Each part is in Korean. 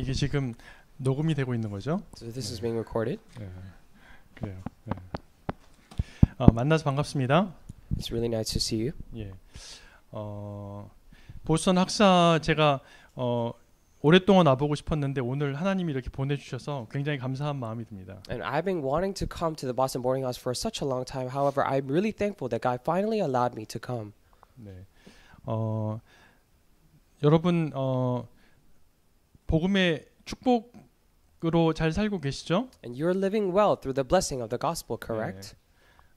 이게 지금 녹음이 되고 있는 거죠? So this is being recorded. 네. 그래요. 네. 어, 만나서 반갑습니다. It's really nice to see you. 예. 어, 보스턴 학사 제가 어, 오랫동안 와보고 싶었는데 오늘 하나님이 이렇게 보내주셔서 굉장히 감사한 마음이 듭니다. And I've been wanting to come to the Boston Boarding House for such a long time. However, I'm really thankful that God finally allowed me to come. 네. 어, 여러분 어. 복음의 축복으로 잘 살고 계시죠? And you're living well through the blessing of the gospel, correct? 네.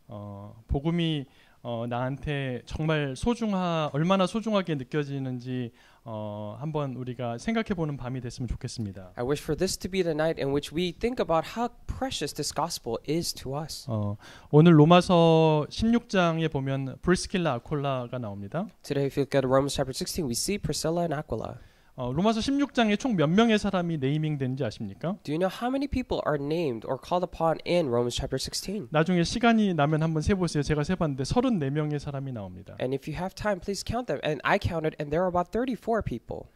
어, 복음이 어, 나한테 정말 소중하 얼마나 소중하게 느껴지는지 어, 한번 우리가 생각해 보는 밤이 됐으면 좋겠습니다. I wish for this to be the night in which we think about how precious this gospel is to us. 어, 오늘 로마서 16장에 보면 브리스킬라 아콜라가 나옵니다. Today if you look at Romans chapter 16 we see Priscilla and Aquila. 어, 로마서 16장에 총 몇 명의 사람이 네이밍된지 아십니까? Do you know how many people are named or called upon in Romans chapter 16? 나중에 시간이 나면 한번 세 보세요. 제가 세 봤는데 34명의 사람이 나옵니다. And if you have time please count them. And I counted and there are about 34 people.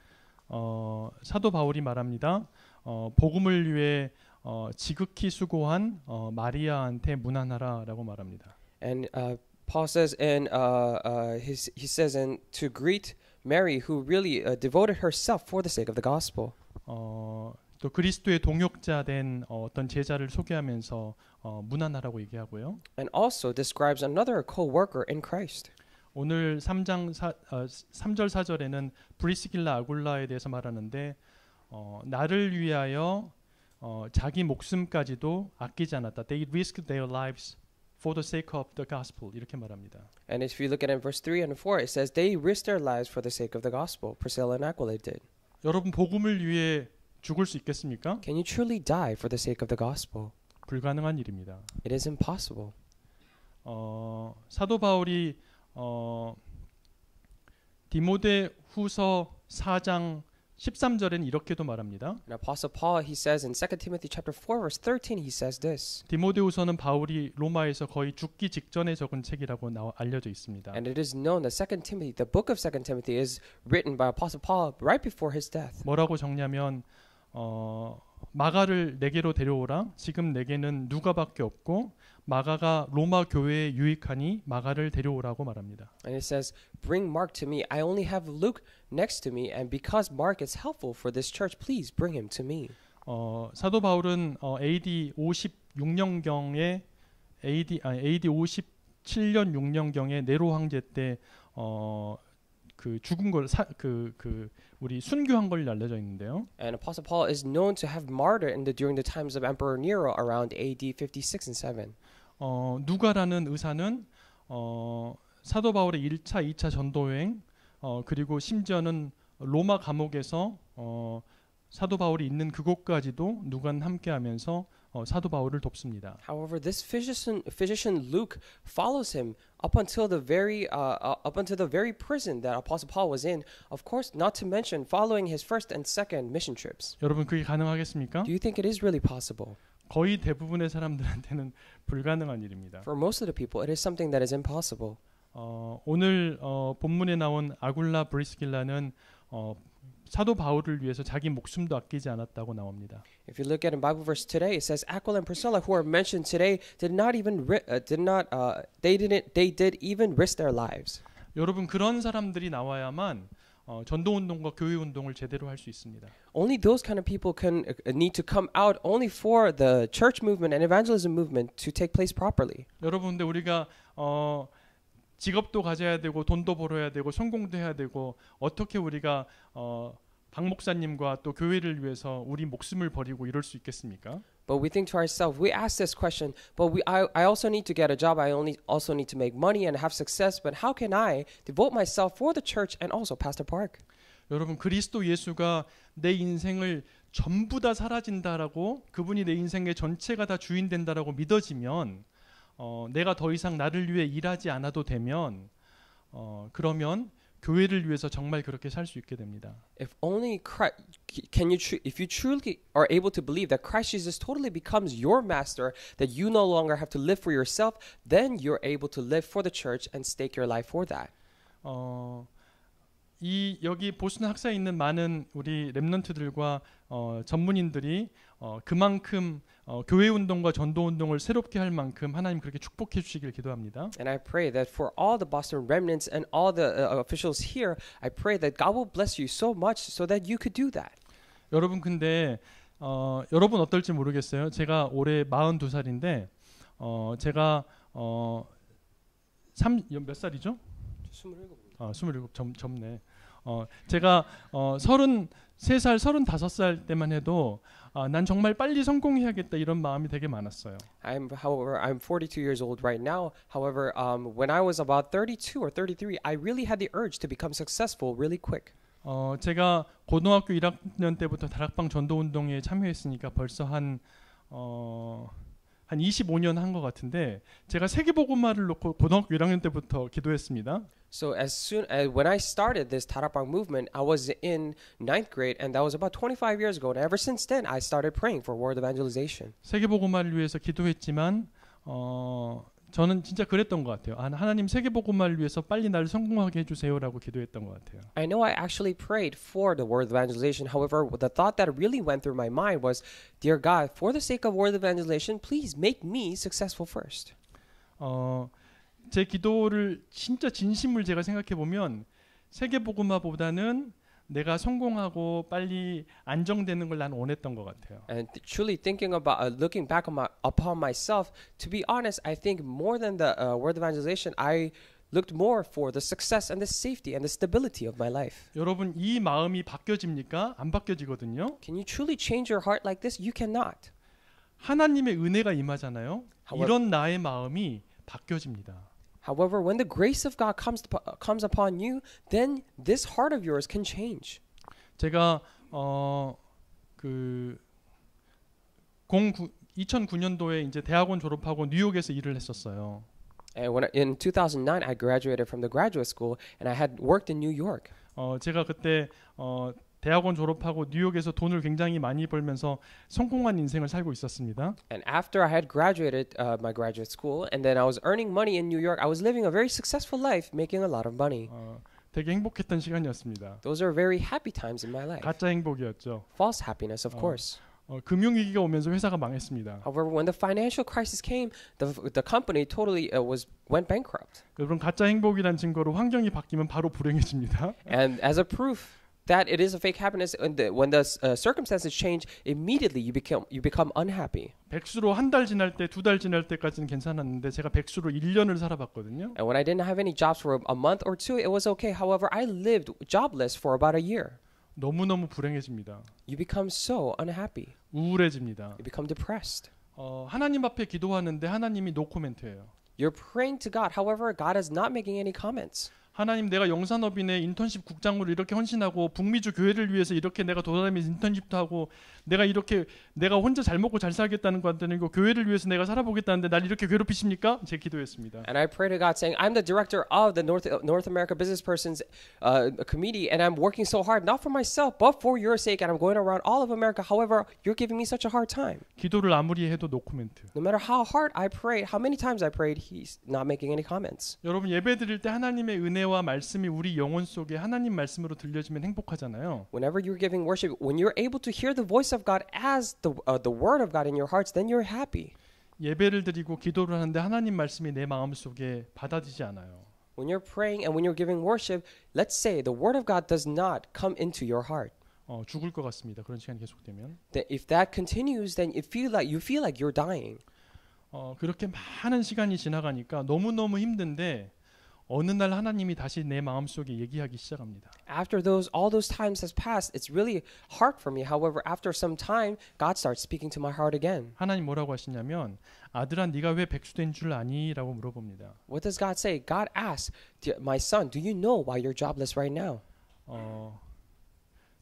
어, 사도 바울이 말합니다. 어, 복음을 위해 어, 지극히 수고한 어, 마리아한테 문안하라라고 말합니다. And uh, Paul says in uh, uh, he, he says in to greet Mary who really uh, devoted herself for the sake of the gospel. 어, 또 그리스도의 동역자 된 어, 어떤 제자를 소개하면서 어, 무난하라고 얘기하고요. And also describes another co-worker in Christ. 오늘 3장 사, 어, 3절 4절에는 브리스길라 아굴라에 대해서 말하는데 어, 나를 위하여 어, 자기 목숨까지도 아끼지 않았다. They risked their lives for the sake of the gospel 이렇게 말합니다. And if you look at in verse 3 and 4 it says they risked their lives for the sake of the gospel. Priscilla and Aquila did. 여러분 복음을 위해 죽을 수 있겠습니까? Can you truly die for the sake of the gospel? 불가능한 일입니다. It is impossible. 어, 사도 바울이 어, 디모데 후서 4장 13절에는 이렇게도 말합니다. And Apostle Paul he says in 2 Timothy chapter 4 verse 13 he says this. 디모데후서는 바울이 로마에서 거의 죽기 직전에 적은 책이라고 나와, 알려져 있습니다. And it is known that 2 Timothy the book of 2 Timothy is written by Apostle Paul right before his death. 뭐라고 정리하면 어 마가를 내게로 데려오라 지금 내게는 누가밖에 없고 마가가 로마 교회에 유익하니 마가를 데려오라고 말합니다. And it says, "Bring Mark to me. I only have Luke next to me, and because Mark is helpful for this church, please bring him to me." 어, 사도 바울은 어, AD 56년경에 AD 아니 AD 57년 6년경에 네로 황제 때 어, 그 죽은 걸 그그 그 우리 순교한 걸로 알려져 있는데요. And Apostle Paul is known to have martyred in the, during the times of Emperor Nero around AD 56 and 7. 어, 누가라는 의사는 어, 사도 바울의 1차, 2차 전도 여행 어, 그리고 심지어는 로마 감옥에서 어, 사도 바울이 있는 그곳까지도 누간 함께하면서 어, 사도 바울을 돕습니다. However, this physician, physician Luke follows him up until the very uh, up until the very prison that Apostle Paul was in. Of course, not to mention following his first and second mission trips. 여러분 그게 가능하겠습니까? Do you think it is really possible? 거의 대부분의 사람들한테는 불가능한 일입니다. For most of the people, it is something that is impossible. 어, 오늘 어, 본문에 나온 아굴라 브리스길라는 어, 사도 바울을 위해서 자기 목숨도 아끼지 않았다고 나옵니다. If you look at in Bible verse today, it says Aquila and Priscilla, who are mentioned today, did not even uh, did not uh, they didn't they did even risk their lives. 여러분 그런 사람들이 나와야만 어, 전도 운동과 교회 운동을 제대로 할 수 있습니다. Only those kind of people can need to come out only for the church movement and evangelism movement to take place properly. 여러분 근데 우리가 어 직업도 가져야 되고 돈도 벌어야 되고 성공도 해야 되고 어떻게 우리가 어, 박 목사님과 또 교회를 위해서 우리 목숨을 버리고 이럴 수 있겠습니까? But we think to ourselves, we ask this question, but we, I, I also need to get a job, I only also need to make money and have success, but how can I devote myself for the church and also Pastor Park? 여러분 그리스도 예수가 내 인생을 전부 다 사라진다라고 그분이 내 인생의 전체가 다 주인 된다라고 믿어지면 어, 내가 더 이상 나를 위해 일하지 않아도 되면 어, 그러면 교회를 위해서 정말 그렇게 살 수 있게 됩니다. If only Christ, can you if you truly are able to believe that Christ Jesus totally becomes your master, that you no longer have to live for yourself, then you're able to live for the church and stake your life for that. 어이 여기 보스턴 학사에 있는 많은 우리 랩런트들과 어, 전문인들이 어, 그만큼 어, 교회 운동과 전도 운동을 새롭게 할 만큼 하나님 그렇게 축복해 주시길 기도합니다. And I pray that for all the Boston remnants and all the uh, officials here, I pray that God will bless you so much so that you could do that. 여러분 근데 어, 여러분 어떨지 모르겠어요. 제가 올해 42살인데 어, 제가 어, 3몇 살이죠? 27. 아, 27 젊, 젊네. 어, 제가 어, 33살, 35살 때만 해도 아, 난 정말 빨리 성공해야겠다 이런 마음이 되게 많았어요. I'm however I'm 42 years old right now. However, um, when I was about 32 or 33, I really had the urge to become successful really quick. 어, 제가 고등학교 1학년 때부터 다락방 전도 운동에 참여했으니까 벌써 한 어, 한 25년 한 것 같은데 제가 세계보고말을 놓고 고등학교 1학년 때부터 기도했습니다. So as soon as uh, when I started this Tarapang movement, I was in ninth grade, and that was about 25 years ago. And ever since then, I started praying for world evangelization. 세계복음화를 위해서 기도했지만 어, 저는 진짜 그랬던 것 같아요. 아, 하나님 세계복음화를 위해서 빨리 성공하게 해주세요라고 기도했던 것 같아요. I know I actually prayed for the word evangelization. However, the thought that really went through my mind was, "Dear God, for the sake of word evangelization, please make me successful first." 어, 제 기도를 진짜 진심을 제가 생각해 보면 세계복음화보다는 내가 성공하고 빨리 안정되는 걸 나는 원했던 것 같아요. And truly thinking about uh, looking back on my, upon myself, to be honest, I think more than the uh, word evangelization, I looked more for the success and the safety and the stability of my life. 여러분 이 마음이 바뀌어집니까? 안 바뀌어지거든요. Can you truly change your heart like this? You cannot. 하나님의 은혜가 임하잖아요. However, 이런 나의 마음이 바뀌어집니다. However, when the grace of God comes comes upon you, then this heart of yours can change. 제가 어그 2009년도에 이제 대학원 졸업하고 뉴욕에서 일을 했었어요. And when I, in 2009 I graduated from the graduate school and I had worked in New York. 어 제가 그때 어 대학원 졸업하고 뉴욕에서 돈을 굉장히 많이 벌면서 성공한 인생을 살고 있었습니다. And after I had graduated uh, my graduate school and then I was earning money in New York, I was living a very successful life, making a lot of money. 어, 되게 행복했던 시간이었습니다. Those are very happy times in my life. 가짜 행복이었죠. False happiness, of 어. course. 어, 금융 위기가 오면서 회사가 망했습니다. However, when the financial crisis came, the the company totally uh, was went bankrupt. 여러분 가짜 행복이란 증거로 환경이 바뀌면 바로 불행해집니다. And as a proof that it is a fake happiness and the, when the uh, circumstances change immediately you become you become unhappy. 백수로 지날 지날 때까지는 괜찮았는데 제가 백수로 1년을 살아봤거든요. And when I didn't have any jobs for a month or two, it was okay. However, I lived jobless for about a year. 불행해집니다. You become so unhappy. 우울해집니다. You become depressed. 어, 하나님 앞에 기도하는데 하나님이 노코멘트예요. You're praying to God. However, God is not making any comments. 하나님 내가 영산업인의 인턴십 국장으로 이렇게 헌신하고 북미주 교회를 위해서 이렇게 내가 돌아다니면서 인턴십도 하고 내가 이렇게 내가 혼자 잘 먹고 잘 살겠다는 거안 되는 거 교회를 위해서 내가 살아보겠다는데 날 이렇게 괴롭히십니까? 제 기도했습니다. And I pray to God saying I'm the director of the North North America Business Persons uh, Committee and I'm working so hard not for myself but for your sake and I'm going around all of America. However, you're giving me such a hard time. 기도를 아무리 해도 노코멘트. No matter how hard I prayed, how many times I prayed, he's not making any comments. 여러분 예배 드릴 때 하나님의 은혜 예배와 말씀이 우리 영혼 속에 하나님 말씀으로 들려지면 행복하잖아요. Whenever you're giving worship, when you're able to hear the voice of God as the uh, the word of God in your hearts, then you're happy. 예배를 드리고 기도를 하는데 하나님 말씀이 내 마음 속에 받아지지 않아요. When you're praying and when you're giving worship, let's say the word of God does not come into your heart. 어, 죽을 것 같습니다. 그런 시간이 계속되면. That if that continues, then it feel like you feel like you're dying. 어, 그렇게 많은 시간이 지나가니까 너무 너무 힘든데 어느 날 하나님이 다시 내 마음속에 얘기하기 시작합니다. After those all those times has passed, it's really hard for me. However, after some time, God starts speaking to my heart again. 하나님 뭐라고 하시냐면 아들아 네가 왜 백수된 줄 아니라고 물어봅니다. What does God say? God asks, "My son, do you know why you're jobless right now?" 어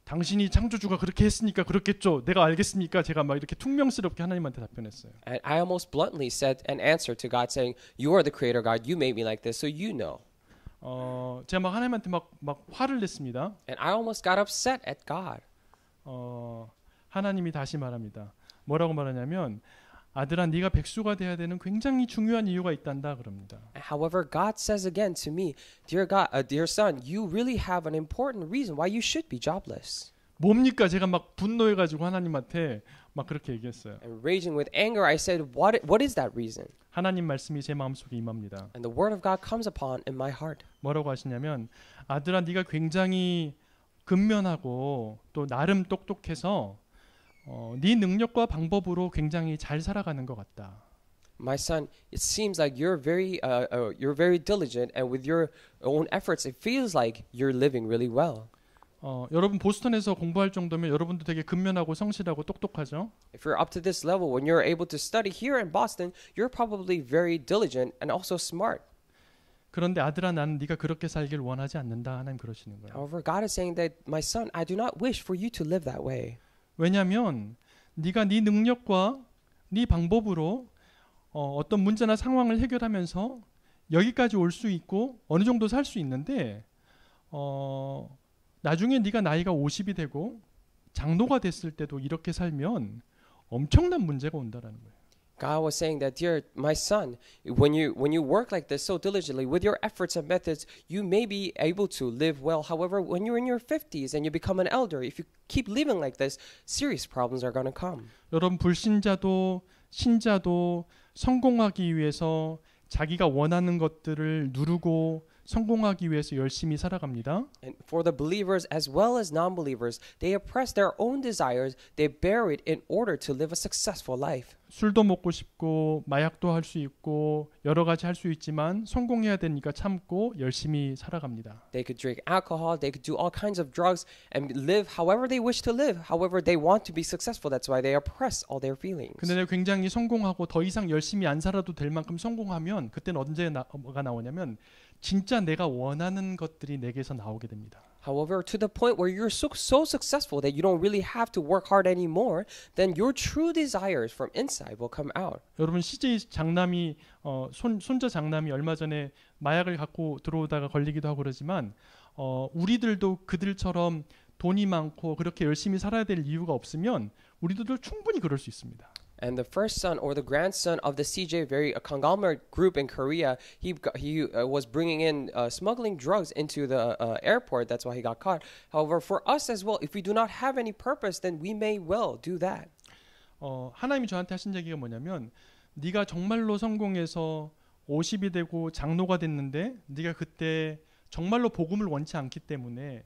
당신이 창조주가 그렇게 했으니까 그렇겠죠. 내가 알겠습니까? 제가 막 이렇게 퉁명스럽게 하나님한테 답변했어요. And I almost bluntly said an answer to God saying, "You are the creator God. You made me like this, so you know." 어, 제가 막 하나님한테 막 막 화를 냈습니다. And I almost got upset at God. 어, 하나님이 다시 말합니다. 뭐라고 말하냐면 아들아 네가 백수가 돼야 되는 굉장히 중요한 이유가 있단다 그럽니다. However, God says again to me, dear God, uh, dear son, you really have an important reason why you should be jobless. 뭡니까 제가 막 분노해 가지고 하나님한테 막 그렇게 얘기했어요. And raging with anger, I said, what what is that reason? 하나님 말씀이 제 마음속에 임합니다. And the word of God comes upon in my heart. 뭐라고 하시냐면 아들아 네가 굉장히 근면하고 또 나름 똑똑해서 어, 네 능력과 방법으로 굉장히 잘 살아가는 것 같다. My son, it seems like you're very, uh, uh, you're very diligent, and with your own efforts, it feels like you're living really well. 어, 여러분 보스턴에서 공부할 정도면 여러분도 되게 근면하고 성실하고 똑똑하죠. If you're up to this level, when you're able to study here in Boston, you're probably very diligent and also smart. 그런데 아들아 나는 네가 그렇게 살길 원하지 않는다 하나님 그러시는 거예요. However, God is saying that my son, I do not wish for you to live that way. 왜냐하면 네가 네 능력과 네 방법으로 어, 떤 문제나 상황을 해결하면서 여기까지 올 수 있고 어느 정도 살 수 있는데 어, 나중에 네가 나이가 50이 되고 장로가 됐을 때도 이렇게 살면 엄청난 문제가 온다라는 거예요. God was saying that, dear my son, when you when you work like this so diligently with your efforts and methods, you may be able to live well. However, when you're in your 50s and you become an elder, if you keep living like this, serious problems are going to come. 여러분 불신자도 신자도 성공하기 위해서 자기가 원하는 것들을 누르고 성공하기 위해서 열심히 살아갑니다. And for the believers as well as non-believers, they oppress their own desires. They bear it in order to live a successful life. 술도 먹고 싶고 마약도 할 수 있고 여러 가지 할 수 있지만 성공해야 되니까 참고 열심히 살아갑니다. They could drink alcohol, they could do all kinds of drugs and live however they wish to live, however they want to be successful. That's why they oppress all their feelings. 근데 내가 굉장히 성공하고 더 이상 열심히 안 살아도 될 만큼 성공하면 그때는 언제 나가 나오냐면 진짜 내가 원하는 것들이 내게서 나오게 됩니다. However, to the point where you're so, so successful that you don't really have to work hard anymore, then your true desires from inside will come out. 여러분 CJ 장남이 어, 손 손자 장남이 얼마 전에 마약을 갖고 들어오다가 걸리기도 하고 그러지만 어, 우리들도 그들처럼 돈이 많고 그렇게 열심히 살아야 될 이유가 없으면 우리들도 충분히 그럴 수 있습니다. and the first son or the grandson of the CJ Very, a conglomerate group in Korea, he got, he uh, was bringing in uh, smuggling drugs into the uh, airport. That's why he got caught. However, for us as well, if we do not have any purpose, then we may well do that. 어, 하나님이 저한테 하신 얘기가 뭐냐면 네가 정말로 성공해서 50이 되고 장로가 됐는데 네가 그때 정말로 복음을 원치 않기 때문에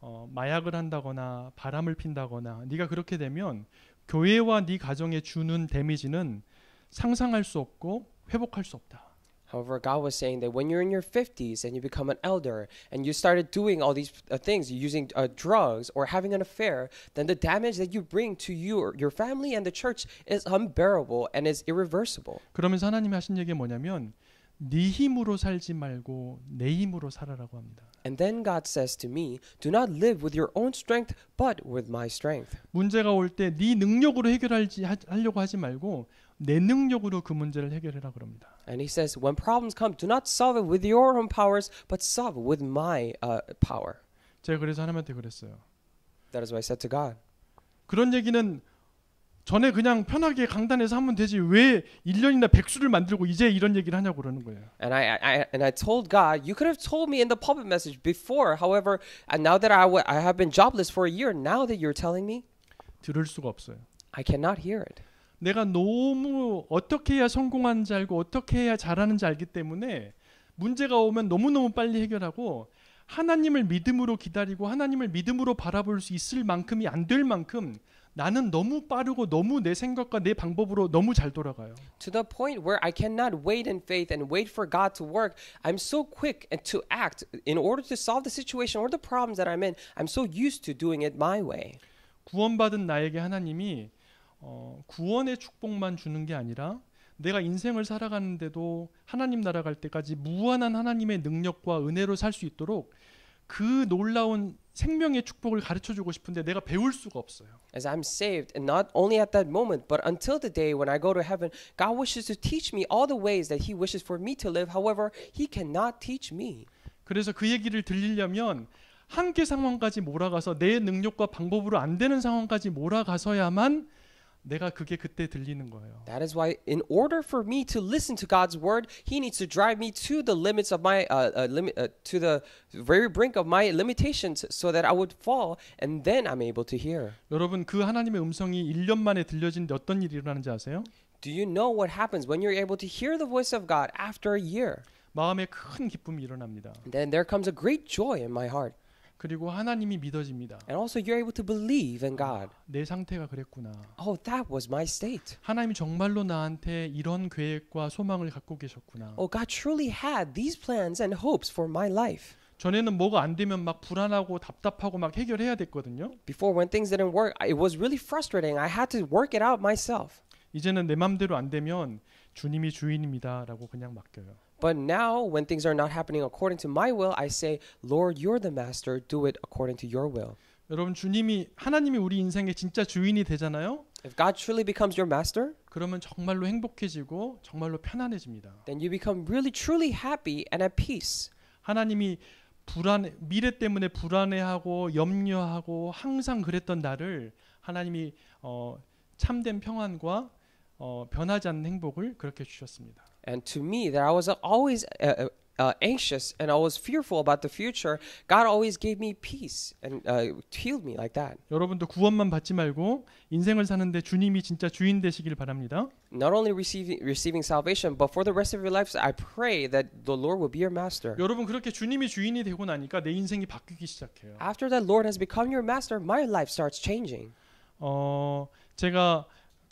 어, 마약을 한다거나 바람을 핀다거나 네가 그렇게 되면 교회와 네 가정에 주는 데미지는 상상할 수 없고 회복할 수 없다. However, God was saying that when you're in your 50s and you become an elder and you started doing all these uh, things, using uh, drugs or having an affair, then the damage that you bring to you, your family, and the church is unbearable and is irreversible. 그러면서 하나님이 하신 얘기 뭐냐면 네 힘으로 살지 말고 내 힘으로 살아라고 합니다. And then God says to me, do not live with your own strength, but with my strength. 문제가 올 때 네 능력으로 해결할지 하려고 하지 말고 내 능력으로 그 문제를 해결해라 그럽니다. And he says, when problems come, do not solve it with your own powers, but solve it with my uh, power. 제가 그래서 하나님한테 그랬어요. That is what I said to God. 그런 얘기는 전에 그냥 편하게 강단에서 하면 되지 왜 1년이나 백수를 만들고 이제 이런 얘기를 하냐고 그러는 거예요. And I, I and I told God, you could have told me in the pulpit message before. However, and now that I, I have been jobless for a year, now that you're telling me, 들을 수가 없어요. I cannot hear it. 내가 너무 어떻게 해야 성공하는지 알고 어떻게 해야 잘하는지 알기 때문에 문제가 오면 너무너무 빨리 해결하고 하나님을 믿음으로 기다리고 하나님을 믿음으로 바라볼 수 있을 만큼이 안 될 만큼 나는 너무 빠르고 너무 내 생각과 내 방법으로 너무 잘 돌아가요. To the point where I cannot wait in faith and wait for God to work. I'm so quick to act in order to solve the situation or the problems that I'm in. I'm so used to doing it my way. 구원받은 나에게 하나님이 어, 구원의 축복만 주는 게 아니라 내가 인생을 살아가는데도 하나님 나라 갈 때까지 무한한 하나님의 능력과 은혜로 살 수 있도록 그 놀라운 생명의 축복을 가르쳐 주고 싶은데 내가 배울 수가 없어요. As I'm saved and not only at that moment but until the day when I go to heaven God wishes to teach me all the ways that he wishes for me to live however he cannot teach me. 그래서 그 얘기를 들리려면 한계 상황까지 몰아가서 내 능력과 방법으로 안 되는 상황까지 몰아가서야만 내가 그게 그때 들리는 거예요. That is why, in order for me to listen to God's word, He needs to drive me to the limits of my uh, uh, limit, uh, to the very brink of my limitations, so that I would fall, and then I'm able to hear. 여러분 그 하나님의 음성이 1년 만에 들려지는데 어떤 일이 일어나는지 아세요? Do you know what happens when you're able to hear the voice of God after a year? 마음에 큰 기쁨이 일어납니다. Then there comes a great joy in my heart. 그리고 하나님이 믿어집니다. And also you're able to believe in God. 내 상태가 그랬구나. Oh, that was my state. 하나님이 정말로 나한테 이런 계획과 소망을 갖고 계셨구나. Oh, God truly had these plans and hopes for my life. 전에는 뭐가 안 되면 막 불안하고 답답하고 막 해결해야 됐거든요. Before when things didn't work, it was really frustrating. I had to work it out myself. 이제는 내 맘대로 안 되면 주님이 주인입니다라고 그냥 맡겨요. But now, when things are not happening according to my will, I say, Lord, you're the master. Do it according to your will. 여러분 주님이 하나님이 우리 인생의 진짜 주인이 되잖아요. If God truly becomes your master, 그러면 정말로 행복해지고 정말로 편안해집니다. then you become really truly happy and at peace. 하나님이 불안 미래 때문에 불안해하고 염려하고 항상 그랬던 나를 하나님이 어, 참된 평안과 어, 변하지 않는 행복을 그렇게 주셨습니다. And to me, that I was always uh, uh, uh anxious and I was fearful about the future, God always gave me peace and uh, healed me like that. 여러분도 구원만 받지 말고 인생을 사는데 주님이 진짜 주인 되시길 바랍니다. Not only receiving receiving salvation, but for the rest of your lives, I pray that the Lord will be your master. 여러분 그렇게 주님이 주인이 되고 나니까 내 인생이 바뀌기 시작해요. After that Lord has become your master, my life starts changing. 어 제가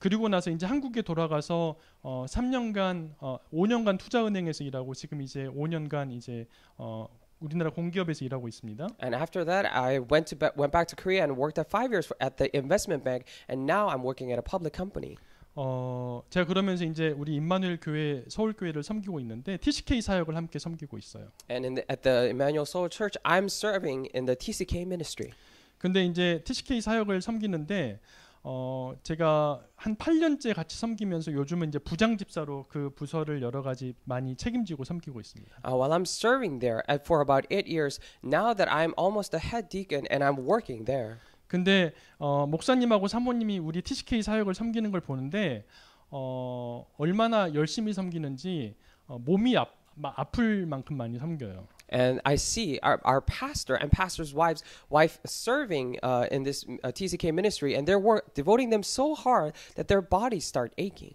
그리고 나서 이제 한국에 돌아가서 어 3년간 어 5년간 투자은행에서 일하고 지금 이제 5년간 이제 어 우리나라 공기업에서 일하고 있습니다. And after that, I went to went back to Korea and worked at five years at the investment bank, and now I'm working at a public company. 어 제가 그러면서 이제 우리 임마누엘 교회 서울 교회를 섬기고 있는데 TCK 사역을 함께 섬기고 있어요. And in the, at the Emmanuel Seoul Church, I'm serving in the TCK ministry. 근데 이제 TCK 사역을 섬기는데 어 제가 한 8년째 같이 섬기면서 요즘은 이제 부장 집사로 그 부서를 여러 가지 많이 책임지고 섬기고 있습니다. Uh, while I'm serving there at, for about 8 years, now that I'm almost a head deacon and I'm working there. 근데 어, 목사님하고 사모님이 우리 TCK 사역을 섬기는 걸 보는데 어, 얼마나 열심히 섬기는지 어, 몸이 아, 아플 만큼 많이 섬겨요. and I see our, our pastor and pastor's wives wife serving uh, in this uh, TCK ministry, and they're work, devoting them so hard that their bodies start aching.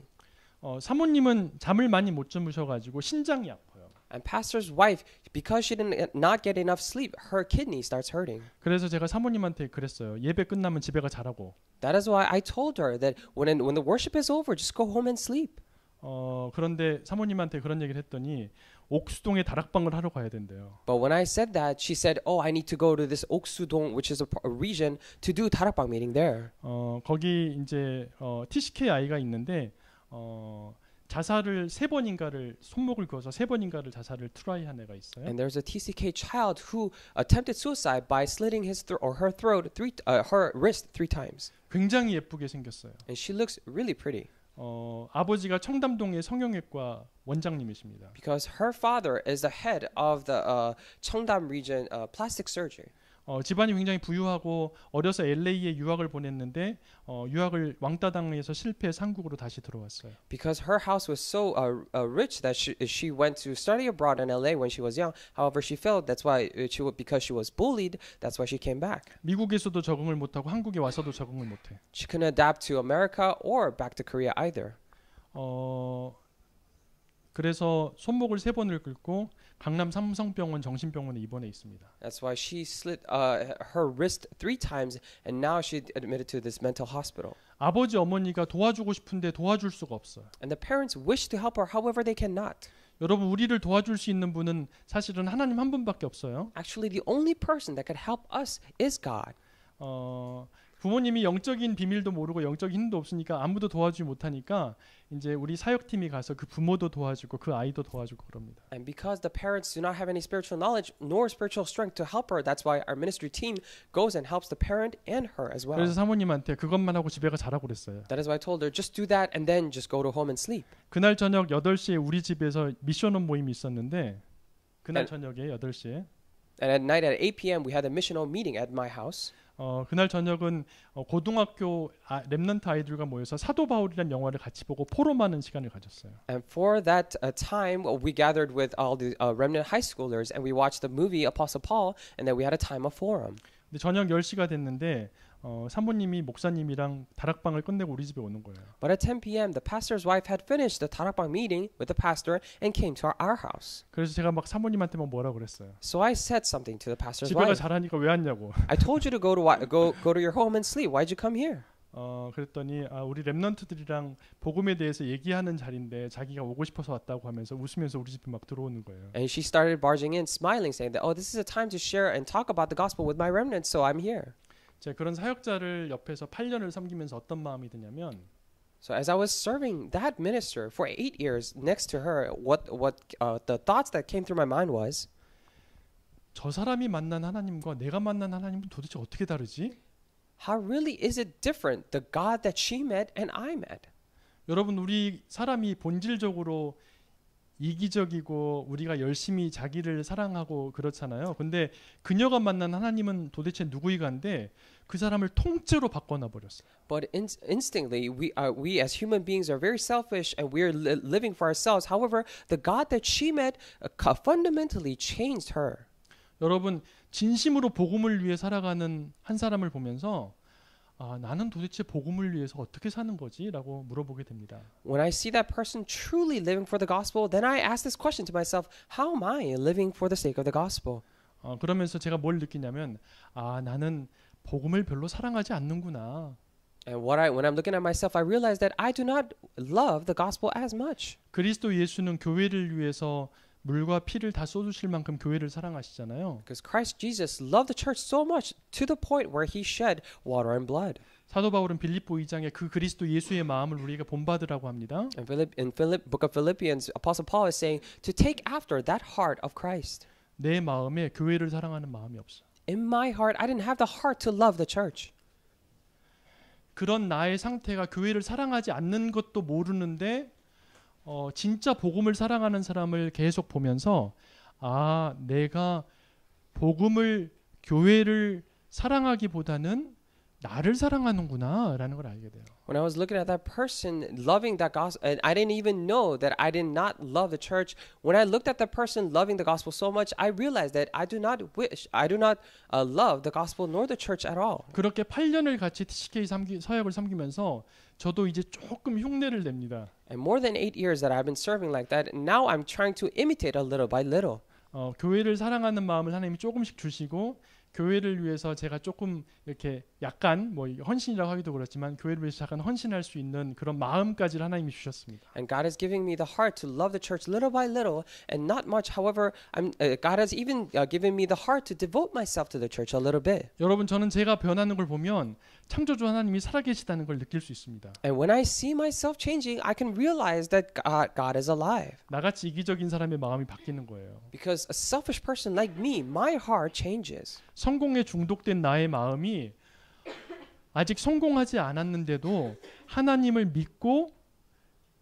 어, 사모님은 잠을 많이 못 주무셔가지고 신장이 아파요. And pastor's wife, because she didn't uh, not get enough sleep, her kidney starts hurting. 그래서 제가 사모님한테 그랬어요. 예배 끝나면 집에 가 자라고. That is why I told her that when when the worship is over, just go home and sleep. 어, 그런데 사모님한테 그런 얘기를 했더니 옥수동에 다락방을 하러 가야 된대요. But when I said that, she said, "Oh, I need to go to this Oksudong, which is a, a region, to do 다락방 meeting there." 어 거기 이제 어, TCK 아이가 있는데 어. 자살을 세 번인가를 손목을 그어서 세 번인가를 자살을 트라이한 애가 있어요. And there's a TCK child who attempted suicide by slitting his thro- or her throat three uh, her wrist three times. 굉장히 예쁘게 생겼어요. And she looks really pretty. 어, 아버지가 청담동의 성형외과 원장님이십니다. Because her father is the head of the uh, Cheongdam region uh, plastic surgery. 어, 집안이 굉장히 부유하고 어려서 LA에 유학을 보냈는데 어, 유학을 왕따당해서 실패해서 한국으로 다시 들어왔어요. Because her house was so uh, uh, rich that she, she went to study abroad in LA when she was young. However, she failed. That's why she because she was bullied. That's why she came back. 미국에서도 적응을 못하고 한국에 와서도 적응을 못해. She couldn't adapt to America or back to Korea either. 어 그래서 손목을 세 번을 긁고 강남 삼성병원 정신병원에 입원해 있습니다. That's why she slit uh, her wrist three times and now she admitted to this mental hospital. 아버지 어머니가 도와주고 싶은데 도와줄 수가 없어요. And the parents wish to help her however they cannot. 여러분 우리를 도와줄 수 있는 분은 사실은 하나님 한 분밖에 없어요. Actually the only person that could help us is God. 어 부모님이 영적인 비밀도 모르고 영적인 힘도 없으니까 아무도 도와주지 못하니까 이제 우리 사역팀이 가서 그 부모도 도와주고 그 아이도 도와주고 그럽니다. And because the parents do not have any spiritual knowledge nor spiritual strength to help her, that's why our ministry team goes and helps the parent and her as well. 그래서 사모님한테 그것만 하고 집에 가 자라고 그랬어요. That is why I told her just do that and then just go to home and sleep. 그날 저녁 8시에 우리 집에서 미션원 모임이 있었는데 그날 and, 저녁에 8시에 And at night at 8 p.m. we had a missional meeting at my house. 어, 그날 저녁은 고등학교 아, 랩넌트 아이들과 모여서 사도 바울이란 영화를 같이 보고 포럼하는 시간을 가졌어요. And for that uh, time, we gathered with all the uh, remnant high schoolers and we watched the movie Apostle Paul, and then we had a time of forum. 근데 저녁 10시가 됐는데 어, 사모님이 목사님이랑 다락방을 끝내고 우리 집에 오는 거예요. But at 10 p.m. the pastor's wife had finished the 다락방 meeting with the pastor and came to our house. 그래서 제가 막 사모님한테 막 뭐라 그랬어요. So I said something to the pastor's 집에가 wife. 집에가 잘하니까 왜 왔냐고. I told you to go to go go to your home and sleep. Why'd you come here? 어 그랬더니 아 우리 렘넌트들이랑 복음에 대해서 얘기하는 자리인데 자기가 오고 싶어서 왔다고 하면서 웃으면서 우리 집에 막 들어오는 거예요. And she started barging in, smiling, saying that, "Oh, this is a time to share and talk about the gospel with my remnants, so I'm here." 제 그런 사역자를 옆에서 8년을 섬기면서 어떤 마음이 드냐면 So as I was serving that minister for 8 years next to her what what uh, the thoughts that came through my mind was 저 사람이 만난 하나님과 내가 만난 하나님은 도대체 어떻게 다르지? How really is it different the God that she met and I met? 여러분 우리 사람이 본질적으로 이기적이고 우리가 열심히 자기를 사랑하고 그렇잖아요. 근데 그녀가 만난 하나님은 도대체 누구이간데 그 사람을 통째로 바꿔놔 버렸어요. But in, instinctively we are we as human beings are very selfish and we are li- living for ourselves. However, the God that she met uh, fundamentally changed her. 여러분 진심으로 복음을 위해 살아가는 한 사람을 보면서 아, 나는 도대체 복음을 위해서 어떻게 사는 거지라고 물어보게 됩니다. When I see that person truly living for the gospel, then I ask this question to myself, how am I living for the sake of the gospel? 어, 그러면서 제가 뭘 느끼냐면 아, 나는 복음을 별로 사랑하지 않는구나. And what I when I'm looking at myself, I realize that I do not love the gospel as much. 그리스도 예수는 교회를 위해서 물과 피를 다 쏟으실 만큼 교회를 사랑하시잖아요. Because Christ Jesus loved the church so much to the point where he shed water and blood. 사도 바울은 빌립보 2장에 그 그리스도 예수의 마음을 우리가 본받으라고 합니다. In Philip, in Philip, book of Philippians, Apostle Paul is saying to take after that heart of Christ. 내 마음에 교회를 사랑하는 마음이 없어. In my heart, I didn't have the heart to love the church. 그런 나의 상태가 교회를 사랑하지 않는 것도 모르는데 어, 진짜 복음을 사랑하는 사람을 계속 보면서 아 내가 복음을 교회를 사랑하기보다는 나를 사랑하는구나라는 걸 알게 돼요. When I was looking at that person loving that gospel, and I didn't even know that I did not love the church. When I looked at that person loving the gospel so much, I realized that I do not wish, I do not uh, love the gospel nor the church at all. 그렇게 8년을 같이 TCK 삼기, 사역을 섬기면서 저도 이제 조금 흉내를 냅니다. And more than eight years that I've been serving like that, now I'm trying to imitate a little by little. 어, 교회를 사랑하는 마음을 하나님이 조금씩 주시고. 교회를 위해서 제가 조금 이렇게 약간 뭐 헌신이라고 하기도 그렇지만 교회를 위해서 약간 헌신할 수 있는 그런 마음까지 하나님이 주셨습니다. And God has given me the heart to love the church little by little and not much. However, I'm, uh, God has even uh, given me the heart to devote myself to the church a little bit. 여러분 저는 제가 변하는 걸 보면 창조주 하나님이 살아계시다는 걸 느낄 수 있습니다. And when I see myself changing, I can realize that God, God is alive. 나같이 이기적인 사람의 마음이 바뀌는 거예요. Because a selfish person like me, my heart changes. 성공에 중독된 나의 마음이 아직 성공하지 않았는데도 하나님을 믿고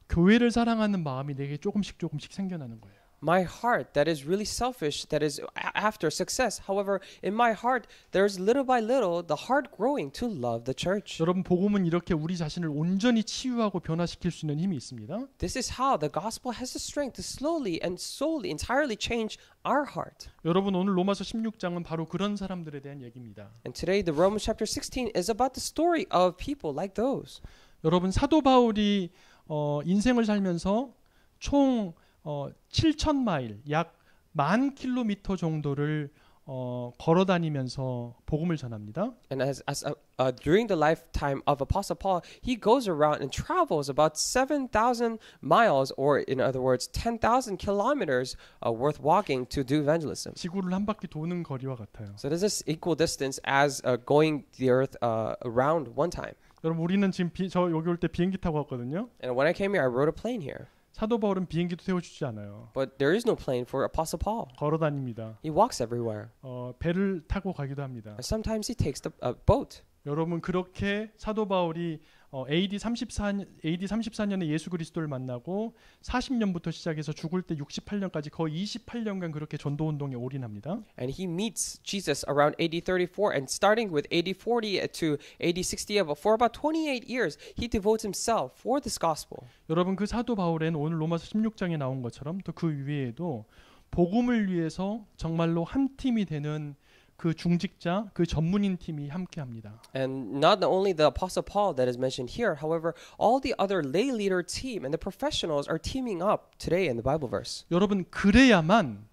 교회를 사랑하는 마음이 내게 조금씩 조금씩 생겨나는 거예요. my heart that is really selfish that is after success however in my heart there's little by little the heart growing to love the church 여러분 복음은 이렇게 우리 자신을 온전히 치유하고 변화시킬 수 있는 힘이 있습니다. This is how the gospel has the strength to slowly and slowly, entirely change our heart. 여러분 오늘 로마서 16장은 바로 그런 사람들에 대한 얘기입니다. And today the Romans chapter 16 is about the story of people like those. 여러분 사도 바울이 어, 인생을 살면서 총 어, 7천 마일 약만 킬로미터 정도를 어, 걸어 다니면서 복음을 전합니다. And as, as uh, uh, during the lifetime of Apostle Paul, he goes around and travels about 7,000 miles, or in other words, 10,000 kilometers uh, worth walking to do evangelism. 지구를 한 바퀴 도는 거리와 같아요. So this is equal distance as uh, going the earth uh, around one time. 여러분 우리는 지금 비, 저 여기 올 때 비행기 타고 왔거든요. And when I came here, I rode a plane here. 사도 바울은 비행기도 태워주지 않아요. But there is no plane for Apostle Paul. 걸어 다닙니다. He walks everywhere. 어, 배를 타고 가기도 합니다. Sometimes he takes the, a boat. 여러분 그렇게 사도 바울이 어, AD 34 AD 34년에 예수 그리스도를 만나고 40년부터 시작해서 죽을 때 68년까지 거의 28년간 그렇게 전도 운동에 올인합니다. And he meets Jesus around AD 34 and starting with AD 40 to AD 60 for about 28 years he devotes himself for this gospel. 여러분 그 사도 바울은 오늘 로마서 16장에 나온 것처럼 또 그 위에도 복음을 위해서 정말로 한 팀이 되는 그 중직자, 그 전문인 팀이 함께합니다. And not only the apostle Paul that is mentioned here, however, all the other lay leader team and the professionals are teaming up today in the Bible verse. 여러분 그래야만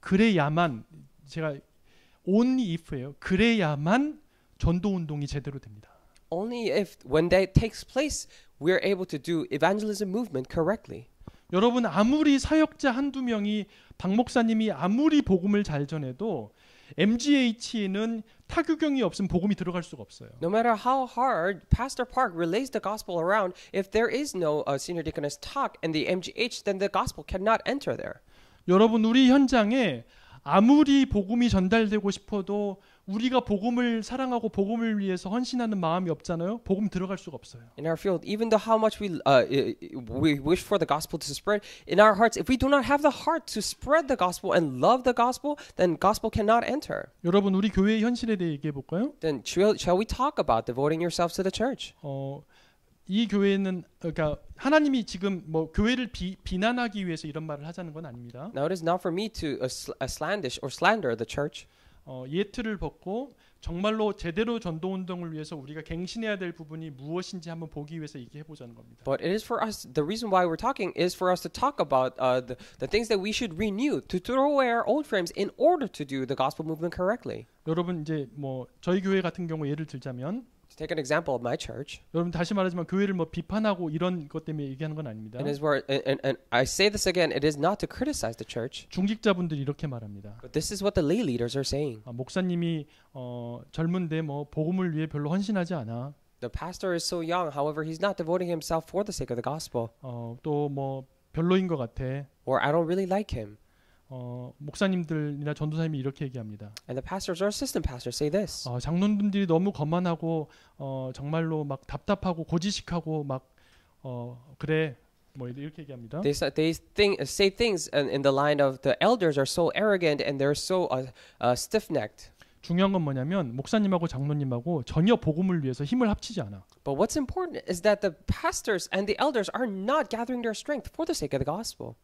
그래야만 제가 only if예요. 그래야만 전도 운동이 제대로 됩니다. Only if when that takes place, we are able to do evangelism movement correctly. 여러분 아무리 사역자 한두 명이 박 목사님이 아무리 복음을 잘 전해도 MGH는 타교경이 없으면 복음이 들어갈 수가 없어요. No matter how hard Pastor Park relays the gospel around, if there is no uh, senior deaconess talk and the MGH, then the gospel cannot enter there. 여러분 우리 현장에 아무리 복음이 전달되고 싶어도 우리가 복음을 사랑하고 복음을 위해서 헌신하는 마음이 없잖아요. 복음 들어갈 수가 없어요. In our field, even though how much we uh, we wish for the gospel to spread in our hearts, if we do not have the heart to spread the gospel and love the gospel, then gospel cannot enter. 여러분 우리 교회의 현실에 대해 얘기해 볼까요? Then shall we talk about devoting yourselves to the church? 어, 이 교회는 그러니까 하나님이 지금 뭐 교회를 비, 비난하기 위해서 이런 말을 하자는 건 아닙니다. Now it is not for me to slandish or slander the church. 어, 예트를 벗고 정말로 제대로 전도 운동을 위해서 우리가 갱신해야 될 부분이 무엇인지 한번 보기 위해서 얘기해 보자는 겁니다. But it is for us the reason why we're talking is for us to talk about uh, the, the things that we should renew to throw away our old frames in order to do the gospel movement correctly. 여러분 이제 뭐 저희 교회 같은 경우 예를 들자면 take an example of my church. 여러분 다시 말하지만 교회를 뭐 비판하고 이런 것 때문에 얘기하는 건 아닙니다. And is where and, and I say this again, it is not to criticize the church. 중직자분들이 이렇게 말합니다. But this is what the lay leaders are saying. 아, 목사님이 어, 젊은데 뭐 복음을 위해 별로 헌신하지 않아. The pastor is so young, however, he's not devoting himself for the sake of the gospel. 어, 또 뭐 별로인 것 같아. Or I don't really like him. 어, 목사님들이나 전도사님이 이렇게 얘기합니다. And the pastors or assistant pastors say this. 어, 장로님들이 너무 거만하고 어, 정말로 막 답답하고 고지식하고 막 어, 그래 뭐 이렇게 얘기합니다. They say, they think, say things in, in the line of the elders are so arrogant and they're so uh, uh, stiff-necked. 중요한 건 뭐냐면 목사님하고 장로님하고 전혀 복음을 위해서 힘을 합치지 않아. But what's important is that the pastors and the elders are not gathering their strength for the sake of the gospel.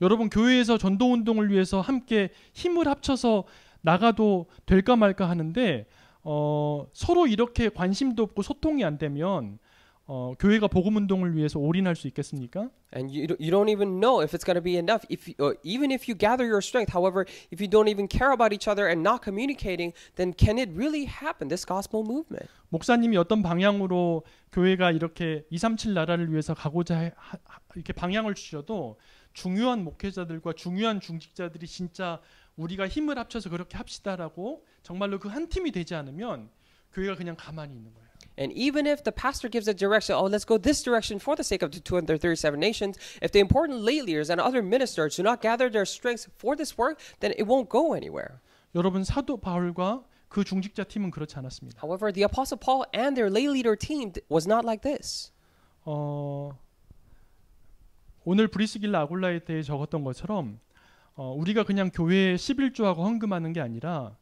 여러분 교회에서 전도 운동을 위해서 함께 힘을 합쳐서 나가도 될까 말까 하는데 어, 서로 이렇게 관심도 없고 소통이 안 되면 어, 교회가 복음 운동을 위해서 올인할 수 있겠습니까? And you, you don't even know if it's going to be enough. If you, uh, even if you gather your strength, however, if you don't even care about each other and not communicating, then can it really happen? This gospel movement. 목사님이 어떤 방향으로 교회가 이렇게 237 나라를 위해서 가고자 해, 하, 이렇게 방향을 주셔도 중요한 목회자들과 중요한 중직자들이 진짜 우리가 힘을 합쳐서 그렇게 합시다라고 정말로 그 한 팀이 되지 않으면 교회가 그냥 가만히 있는 거예요. And even if the pastor gives a direction, oh, let's go this direction for the sake of the 237 nations, if the important lay leaders and other ministers do not gather their strength for this work, then it won't go anywhere. 여러분 사도 바울과 그 중직자 팀은 그렇지 않았습니다. However, the apostle Paul and their lay leader team was not like this. 어 오늘 브리스길라 아골라에 대해 적었던 것처럼 어, 우리가 그냥 교회에 11조하고 헌금하는 게 아니라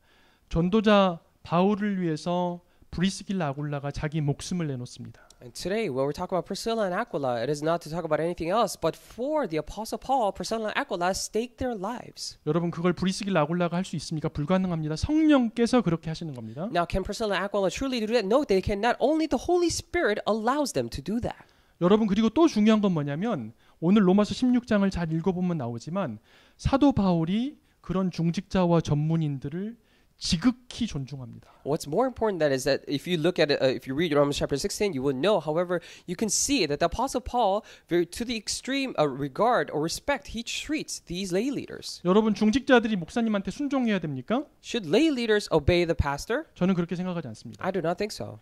전도자 바울을 위해서 브리스길라 아골라가 자기 목숨을 내놓습니다. And today when we talk about Priscilla and Aquila, it is not to talk about anything else, but for the apostle Paul, Priscilla and Aquila staked their lives. 여러분 그걸 브리스길라 아골라가 할 수 있습니까? 불가능합니다. 성령께서 그렇게 하시는 겁니다. Now can Priscilla and Aquila truly do that? No, they cannot. Only the Holy Spirit allows them to do that. 여러분 그리고 또 중요한 건 뭐냐면 오늘 로마서 16장을 잘 읽어보면 나오지만 사도 바울이 그런 중직자와 전문인들을 지극히 존중합니다. What's more important that is that if you look at it, uh, if you read Romans chapter 16, you will know. However, you can see that the apostle Paul, very to the extreme uh, regard or respect, he treats these lay leaders. 여러분 중직자들이 목사님한테 순종해야 됩니까? Should lay leaders obey the pastor? 저는 그렇게 생각하지 않습니다. I do not think so.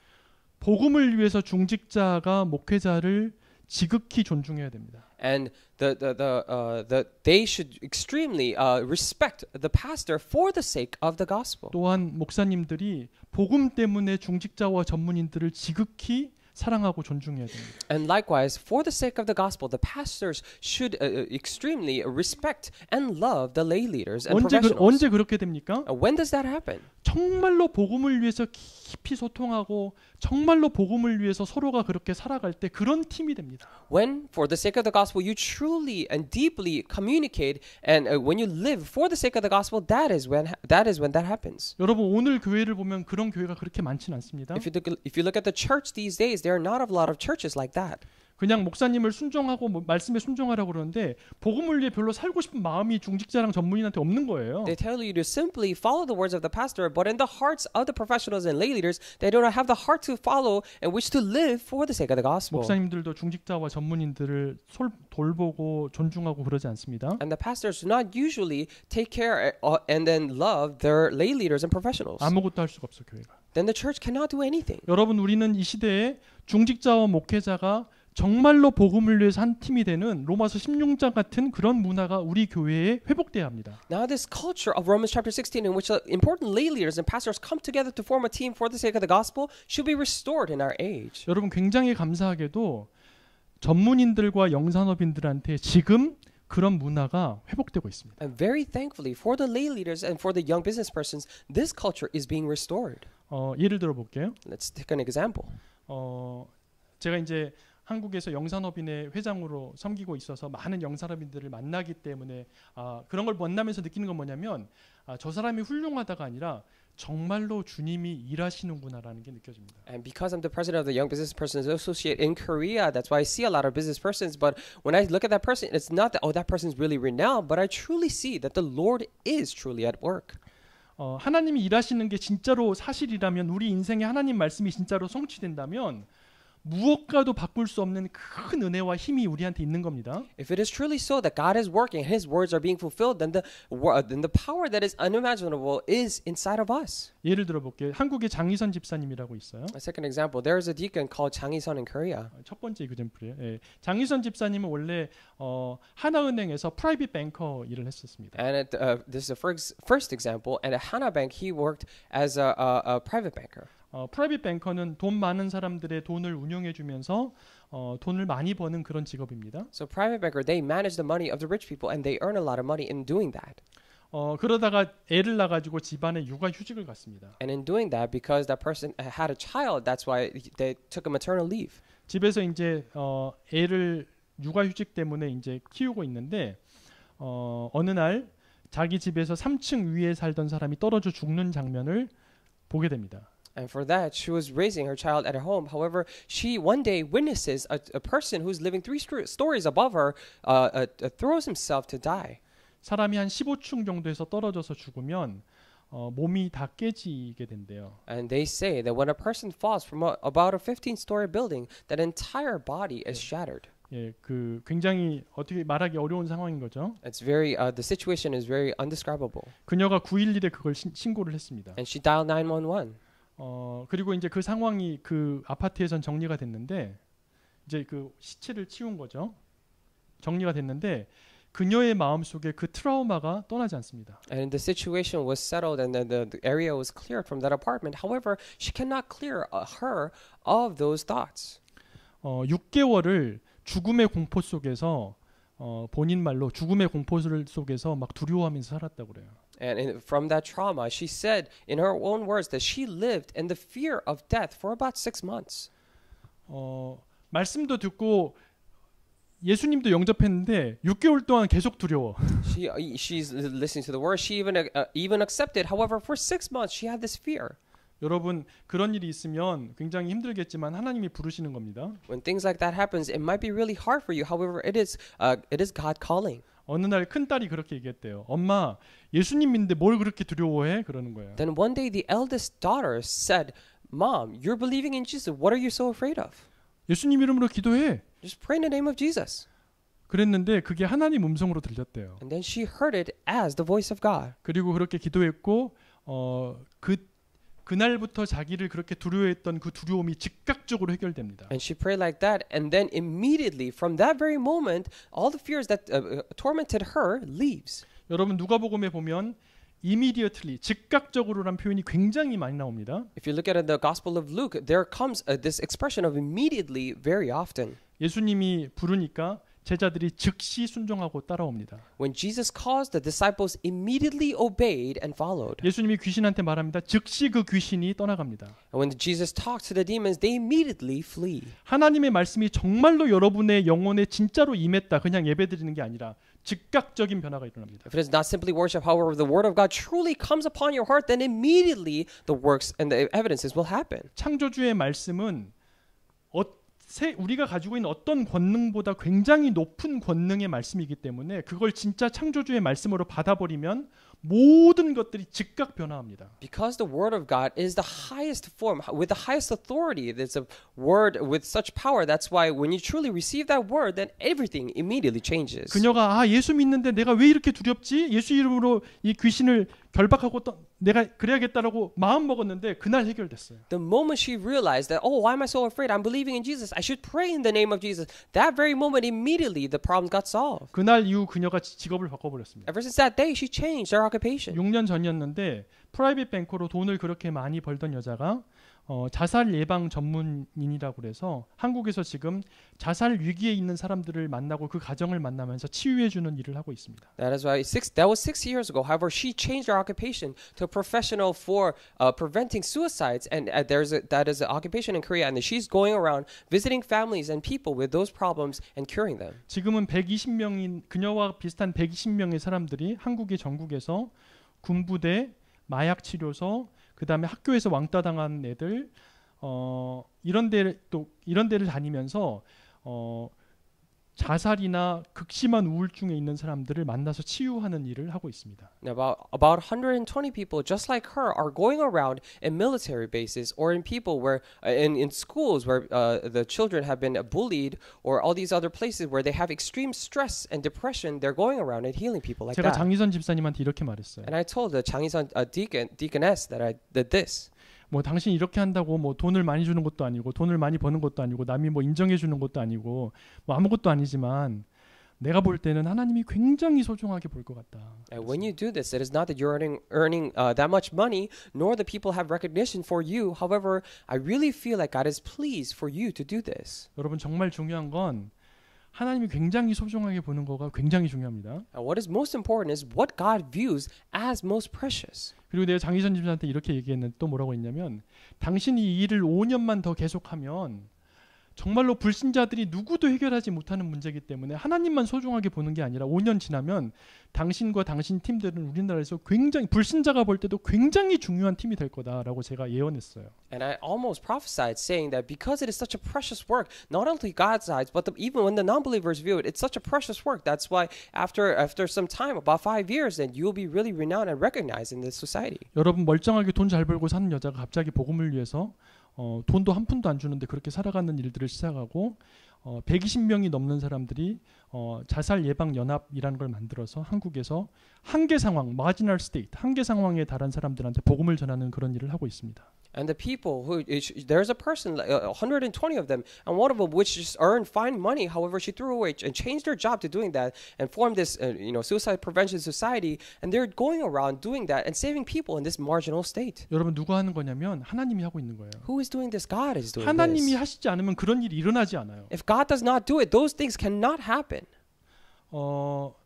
복음을 위해서 중직자가 목회자를 지극히 존중해야 됩니다. And the the the uh, the they should extremely uh, respect the pastor for the sake of the gospel. 또한 목사님들이 복음 때문에 중직자와 전문인들을 지극히 사랑하고 존중해야 됩니다. And likewise, for the sake of the gospel, the pastors should uh, uh extremely respect and love the lay leaders and 언제 professionals. 언제 그렇게 됩니까? Uh, when does that happen? 정말로 복음을 위해서 깊이 소통하고 정말로 복음을 위해서 서로가 그렇게 살아갈 때 그런 팀이 됩니다. When for the sake of the gospel you truly and deeply communicate and uh, when you live for the sake of the gospel that is when that is when that happens. 여러분 오늘 교회를 보면 그런 교회가 그렇게 많진 않습니다. if you look at the church these days there are not a lot of churches like that. 그냥 목사님을 순종하고 뭐 말씀에 순종하라고 그러는데 복음을 위해 별로 살고 싶은 마음이 중직자랑 전문인한테 없는 거예요. They tell you to simply follow the words of the pastor, but in the hearts of the professionals and lay leaders, they don't have the heart to follow and wish to live for the sake of the gospel. 목사님들도 중직자와 전문인들을 솔, 돌보고 존중하고 그러지 않습니다. And the pastors do not usually take care and then love their lay leaders and professionals. 아무것도 할 수가 없어 교회가. Then the church cannot do anything. 여러분 우리는 이 시대에 중직자와 목회자가 정말로 복음을 위해서 한 팀이 되는 로마서 16장 같은 그런 문화가 우리 교회에 회복돼야 합니다. Now this culture of Romans chapter 16 in which the important lay leaders and pastors come together to form a team for the sake of the gospel should be restored in our age. 여러분 굉장히 감사하게도 전문인들과 영산업인들한테 지금 그런 문화가 회복되고 있습니다. And very thankfully for the lay leaders and for the young business persons this culture is being restored. 어 예를 들어 볼게요. Let's take an example. 어 제가 이제 한국에서 영산업인의 회장으로 섬기고 있어서 많은 영산업인들을 만나기 때문에 아, 그런 걸 만나면서 느끼는 건 뭐냐면 아, 저 사람이 훌륭하다가 아니라 정말로 주님이 일하시는구나라는 게 느껴집니다. And because I'm the president of the Young Business Persons Associate in Korea, that's why I see a lot of business persons. But when I look at that person, it's not that oh that person's really renowned, but I truly see that the Lord is truly at work. 어, 하나님이 일하시는 게 진짜로 사실이라면 우리 인생에 하나님 말씀이 진짜로 성취된다면 무엇과도 바꿀 수 없는 큰 은혜와 힘이 우리한테 있는 겁니다. If it is truly so that God is working, His words are being fulfilled, then the uh, then the power that is unimaginable is inside of us. 예를 들어 볼게요. 한국의 장희선 집사님이라고 있어요. A second example, there is a deacon called 장희선 in Korea. 첫 번째 example예요. 예. 장희선 집사님은 원래 어, 하나은행에서 프라이빗 뱅커 일을 했었습니다. And at, uh, this is the first first example. And at Hana Bank, he worked as a, a, a private banker. 어, 프라이빗 뱅커는 돈 많은 사람들의 돈을 운용해 주면서 어, 돈을 많이 버는 그런 직업입니다. So private banker they manage the money of the rich people and they earn a lot of money in doing that. 어, 그러다가 애를 낳아 가지고 집안에 육아 휴직을 갖습니다. And in doing that because that person had a child that's why they took a maternal leave. 집에서 이제 어, 애를 육아 휴직 때문에 이제 키우고 있는데 어, 어느 날 자기 집에서 3층 위에 살던 사람이 떨어져 죽는 장면을 보게 됩니다. and for that she was raising her child at home however she one day witnesses a, a person who's living three st stories above her uh, uh, uh, throws himself to die 사람이 한 15층 정도에서 떨어져서 죽으면 어, 몸이 다 깨지게 된대요. And they say that when a person falls from a, about a 15-story building, that entire body is shattered. 예, 그 굉장히 어떻게 말하기 어려운 상황인 거죠. It's very uh, the situation is very undescribable. 그녀가 911에 그걸 신, 신고를 했습니다. And she dialed 911. 어 그리고 이제 그 상황이 그 아파트에선 정리가 됐는데 이제 그 시체를 치운 거죠. 정리가 됐는데 그녀의 마음 속에 그 트라우마가 떠나지 않습니다. And the situation was settled, and the, the area was cleared from that apartment. However, she cannot clear her of those thoughts. 어 6개월을 죽음의 공포 속에서 어, 본인 말로 죽음의 공포 속에서 막 두려워하면서 살았다 그래요. and, from that trauma, she said in her own words that she lived in the fear of death for about six months. 어, 말씀도 듣고 예수님도 영접했는데 6개월 동안 계속 두려워. She uh, she's listening to the word. She even uh, uh, even accepted. However, for six months she had this fear. 여러분 그런 일이 있으면 굉장히 힘들겠지만 하나님이 부르시는 겁니다. When things like that happens, it might be really hard for you. However, it is uh, it is God calling. 어느 날 큰딸이 그렇게 얘기했대요. 엄마, 예수님 믿는데 뭘 그렇게 두려워해? 그러는 거예요. Then one day the eldest daughter said, "Mom, you're believing in Jesus. What are you so afraid of?" 예수님 이름으로 기도해. Just pray in the name of Jesus. 그랬는데 그게 하나님 음성으로 들렸대요. And then she heard it as the voice of God. 그리고 그렇게 기도했고 어, 그 그날부터 자기를 그렇게 두려워했던 그 두려움이 즉각적으로 해결됩니다. And she prayed like that, and then immediately from that very moment, all the fears that uh, tormented her leaves. 여러분 누가복음에 보면 immediately 즉각적으로란 표현이 굉장히 많이 나옵니다. If you look at the Gospel of Luke, there comes uh, this expression of immediately very often. 예수님이 부르니까 제자들이 즉시 순종하고 따라옵니다. When Jesus caused, the disciples immediately obeyed and followed. 예수님이 귀신한테 말합니다. 즉시 그 귀신이 떠나갑니다. And when Jesus talked to the demons, they immediately flee. 하나님의 말씀이 정말로 여러분의 영혼에 진짜로 임했다. 그냥 예배드리는 게 아니라 즉각적인 변화가 일어납니다. If it is not simply worship, however, the word of God truly comes upon your heart, then immediately the works and the evidences will happen. 창조주의 말씀은 세, 우리가 가지고 있는 어떤 권능보다 굉장히 높은 권능의 말씀이기 때문에 그걸 진짜 창조주의 말씀으로 받아버리면 모든 것들이 즉각 변화합니다. Because the word of God is the highest form with the highest authority. There's a word with such power. That's why when you truly receive that word, then everything immediately changes. 그녀가 아 예수 믿는데 내가 왜 이렇게 두렵지? 예수 이름으로 이 귀신을 결박하고 또 내가 그래야겠다라고 마음 먹었는데 그날 해결됐어요. The moment she realized that, oh, why am I so afraid? I'm believing in Jesus. I should pray in the name of Jesus. That very moment, immediately, the problem got solved. 그날 이후 그녀가 직업을 바꿔버렸습니다. Ever since that day, she changed her occupation. 6년 전이었는데 프라이빗 뱅크로 돈을 그렇게 많이 벌던 여자가 어, 자살 예방 전문인이라고 그래서 한국에서 지금 자살 위기에 있는 사람들을 만나고 그 가정을 만나면서 치유해 주는 일을 하고 있습니다. That is why six that was six years ago. However, she changed her occupation to a professional for uh, preventing suicides, and uh, there's a, that is an occupation in Korea, and she's going around visiting families and people with those problems and curing them. 지금은 120명인 그녀와 비슷한 120명의 사람들이 한국의 전국에서 군부대, 마약 치료소 그 다음에 학교에서 왕따 당한 애들 어, 이런 데를 또 이런 데를 다니면서 어, 자살이나 극심한 우울증에 있는 사람들을 만나서 치유하는 일을 하고 있습니다. About about 120 people just like her are going around in military bases or in people where uh, in in schools where uh, the children have been bullied or all these other places where they have extreme stress and depression they're going around and healing people like 제가 that. 제가 장희선 집사님한테 이렇게 말했어요. And I told the 장희선 uh, deacon deaconess that I did this. 뭐 당신 이렇게 한다고 뭐 돈을 많이 주는 것도 아니고 돈을 많이 버는 것도 아니고 남이 뭐 인정해 주는 것도 아니고 뭐 아무것도 아니지만 내가 볼 때는 하나님이 굉장히 소중하게 볼 것 같다. And when you do this, it is not that you're earning earning uh, that much money, nor the people have recognition for you. However, I really feel like God is pleased for you to do this. 여러분 정말 중요한 건 하나님이 굉장히 소중하게 보는 거가 굉장히 중요합니다. And what is most important is what God views as most precious. 그리고 내가 장희선 집사한테 이렇게 얘기했는데 또 뭐라고 했냐면 당신이 이 일을 5년만 더 계속하면 정말로 불신자들이 누구도 해결하지 못하는 문제이기 때문에 하나님만 소중하게 보는 게 아니라 5년 지나면 당신과 당신 팀들은 우리나라에서 굉장히 불신자가 볼 때도 굉장히 중요한 팀이 될 거다라고 제가 예언했어요. And I almost prophesied saying that because it is such a precious work, not only God's eyes, but the, even when the non-believers view it, it's such a precious work. That's why after after some time, about five years, then you'll be really renowned and recognized in this society. 여러분 멀쩡하게 돈 잘 벌고 사는 여자가 갑자기 복음을 위해서 어, 돈도 한 푼도 안 주는데 그렇게 살아가는 일들을 시작하고 어, 120명이 넘는 사람들이 어, 자살 예방 연합이라는 걸 만들어서 한국에서 한계 상황, 마지널 스테이트, 한계 상황에 달한 사람들한테 복음을 전하는 그런 일을 하고 있습니다. and the people who there's a person, like 120 uh, of them, and one of them which just earned fine money. However, she threw away and changed her job to doing that and formed this, uh, you know, suicide prevention society. And they're going around doing that and saving people in this marginal state. 여러분 누가 하는 거냐면 하나님이 하고 있는 거예요. Who is doing this? God is doing 하나님이 this. 하시지 않으면 그런 일이 일어나지 않아요. If God does not do it, those things cannot happen. 어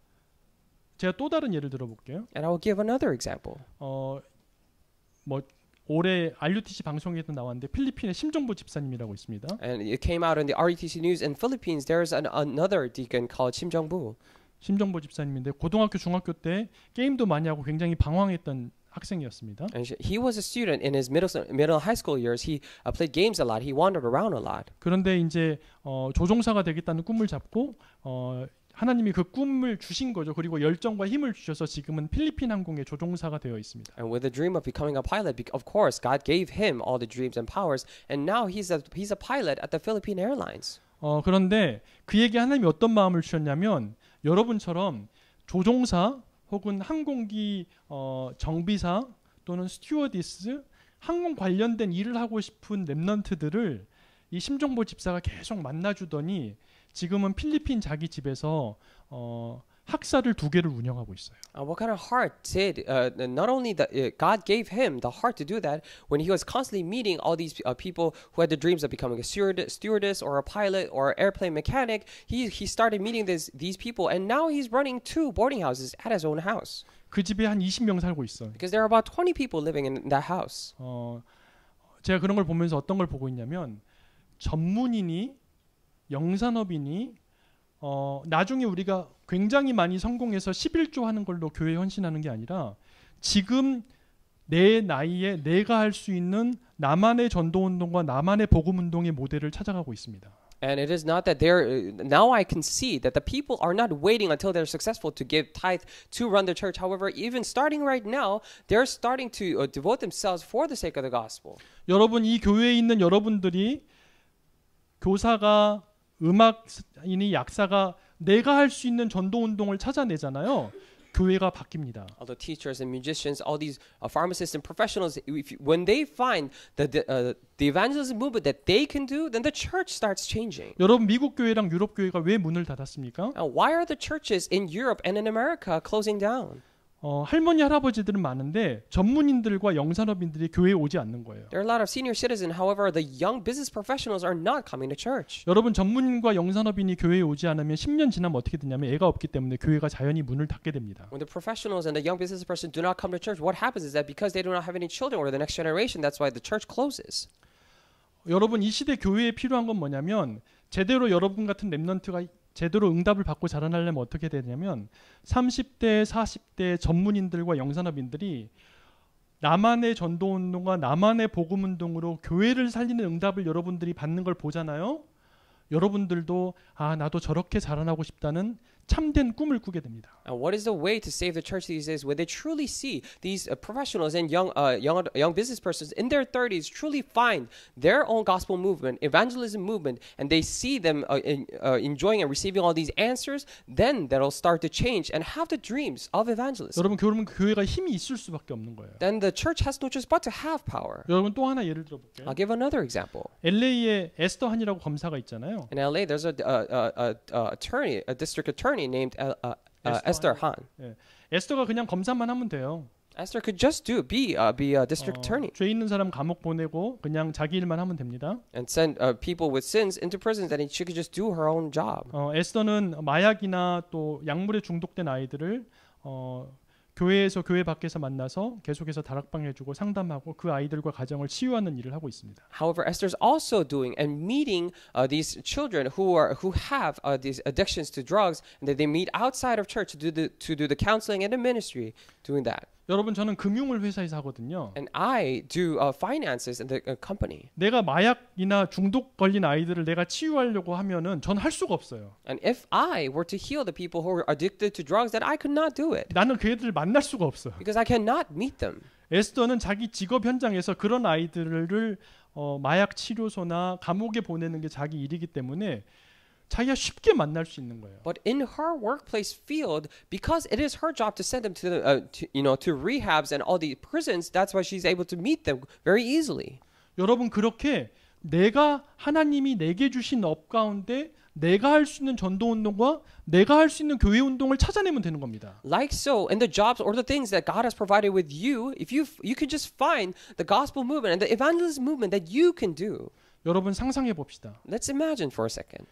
제가 또 다른 예를 들어볼게요. And I will give another example. 어뭐 올해 RUTC 방송에도 나왔는데 필리핀의 심정부 집사님이라고 있습니다. And it came out in the RUTC news in Philippines. There's an, another deacon called 심정부. 심정부 집사님인데 고등학교 중학교 때 게임도 많이 하고 굉장히 방황했던 학생이었습니다. And he was a student in his middle middle high school years. He uh, played games a lot. He wandered around a lot. 그런데 이제 어, 조종사가 되겠다는 꿈을 잡고 어, 하나님이 그 꿈을 주신 거죠. 그리고 열정과 힘을 주셔서 지금은 필리핀 항공의 조종사가 되어 있습니다. And with a dream of becoming a pilot, of course, God gave him all the dreams and powers, and now he's a he's a pilot at the Philippine Airlines. 어 그런데 그에게 하나님이 어떤 마음을 주셨냐면 여러분처럼 조종사 혹은 항공기 어, 정비사 또는 스튜어디스 항공 관련된 일을 하고 싶은 랩런트들을이 심정보 집사가 계속 만나주더니 지금은 필리핀 자기 집에서 어, 학사를 두 개를 운영하고 있어요. Uh, what kind of heart did uh, not only that uh, God gave him the heart to do that when he was constantly meeting all these uh, people who had the dreams of becoming a stewardess or a pilot or airplane mechanic. He he started meeting this, these people and now he's running two boarding houses at his own house. 그 집에 한 20명 살고 있어. Because there are about 20 people living in that house. 어 제가 그런 걸 보면서 어떤 걸 보고 있냐면 전문인이 영산업인이 어, 나중에 우리가 굉장히 많이 성공해서 11조 하는 걸로 교회 헌신하는 게 아니라 지금 내 나이에 내가 할 수 있는 나만의 전도 운동과 나만의 복음 운동의 모델을 찾아가고 있습니다. And it is not that they're now I can see that the people are not waiting until they're successful to give tithe to run the church. However, even starting right now, they're starting to devote themselves for the sake of the gospel. 여러분 이 교회에 있는 여러분들이 교사가 음악인이 약사가 내가 할 수 있는 전도 운동을 찾아내잖아요. 교회가 바뀝니다. All the teachers and musicians, all these uh, pharmacists and professionals, if, when they find the the, uh, the evangelism movement that they can do, then the church starts changing. 여러분 미국 교회랑 유럽 교회가 왜 문을 닫았습니까? And why are the churches in Europe and in America closing down? 어, 할머니 할아버지들은 많은데 전문인들과 영산업인들이 교회에 오지 않는 거예요. There are a lot of senior citizens. However, the young business professionals are not coming to church. 여러분 전문인과 영산업인이 교회에 오지 않으면 10년 지나면 어떻게 되냐면 애가 없기 때문에 교회가 자연히 문을 닫게 됩니다. When the professionals and the young business person do not come to church, what happens is that because they do not have any children or the next generation, that's why the church closes. 여러분 이 시대 교회에 필요한 건 뭐냐면 제대로 여러분 같은 렘넌트가 제대로 응답을 받고 자라나려면 어떻게 되냐면 30대, 40대 전문인들과 영산업인들이 나만의 전도 운동과 나만의 복음 운동으로 교회를 살리는 응답을 여러분들이 받는 걸 보잖아요. 여러분들도 아 나도 저렇게 자라나고 싶다는 참된 꿈을 꾸게 됩니다. And what is the way to save the church these days when they truly see these uh, professionals and young, uh, young, young business persons in their 30s truly find their own gospel movement, evangelism movement, and they see them uh, in, uh, enjoying and receiving all these answers? Then that'll start to change and have the dreams of evangelism. 여러분 그러면 교회가 힘이 있을 수밖에 없는 거예요. Then the church has no choice but to have power. 여러분 또 하나 예를 들어볼게요. I'll give another example. LA에 에스터 한이라고 검사가 있잖아요. In LA, there's a, a, a, a attorney, a district attorney. attorney named uh, uh, uh, Esther Han. 예. 에스더가 그냥 검사만 하면 돼요. Esther could just do be uh, be a district attorney 죄 있는 사람 감옥 보내고 그냥 자기 일만 하면 됩니다. and send uh, people with sins into prisons, and she could just do her own job. 어, 에스더는 마약이나 또 약물에 중독된 아이들을 어, 교회에서 교회 밖에서 만나서 계속해서 다락방 해주고 상담하고 그 아이들과 가정을 치유하는 일을 하고 있습니다. However, Esther is also doing and meeting uh, these children who are who have uh, these addictions to drugs, and that they meet outside of church to do the to do the counseling and the ministry, doing that. 여러분 저는 금융을 회사에서 하거든요. And I do uh, finances in the uh, company. 내가 마약이나 중독 걸린 아이들을 내가 치유하려고 하면은 전 할 수가 없어요. And if I were to heal the people who are addicted to drugs, that I could not do it. 나는 그 애들을 만날 수가 없어. Because I cannot meet them. 에스더는 자기 직업 현장에서 그런 아이들을 어, 마약 치료소나 감옥에 보내는 게 자기 일이기 때문에 자기가 쉽게 만날 수 있는 거예요. But in her workplace field, because it is her job to send them to, the, uh, to you know, to rehabs and all the prisons, that's why she's able to meet them very easily. 여러분 그렇게 내가 하나님이 내게 주신 업 가운데 내가 할 수 있는 전도 운동과 내가 할 수 있는 교회 운동을 찾아내면 되는 겁니다. Like so, in the jobs or the things that God has provided with you, if you you can just find the gospel movement and the evangelism movement that you can do. 여러분 상상해 봅시다. Let's imagine for a second.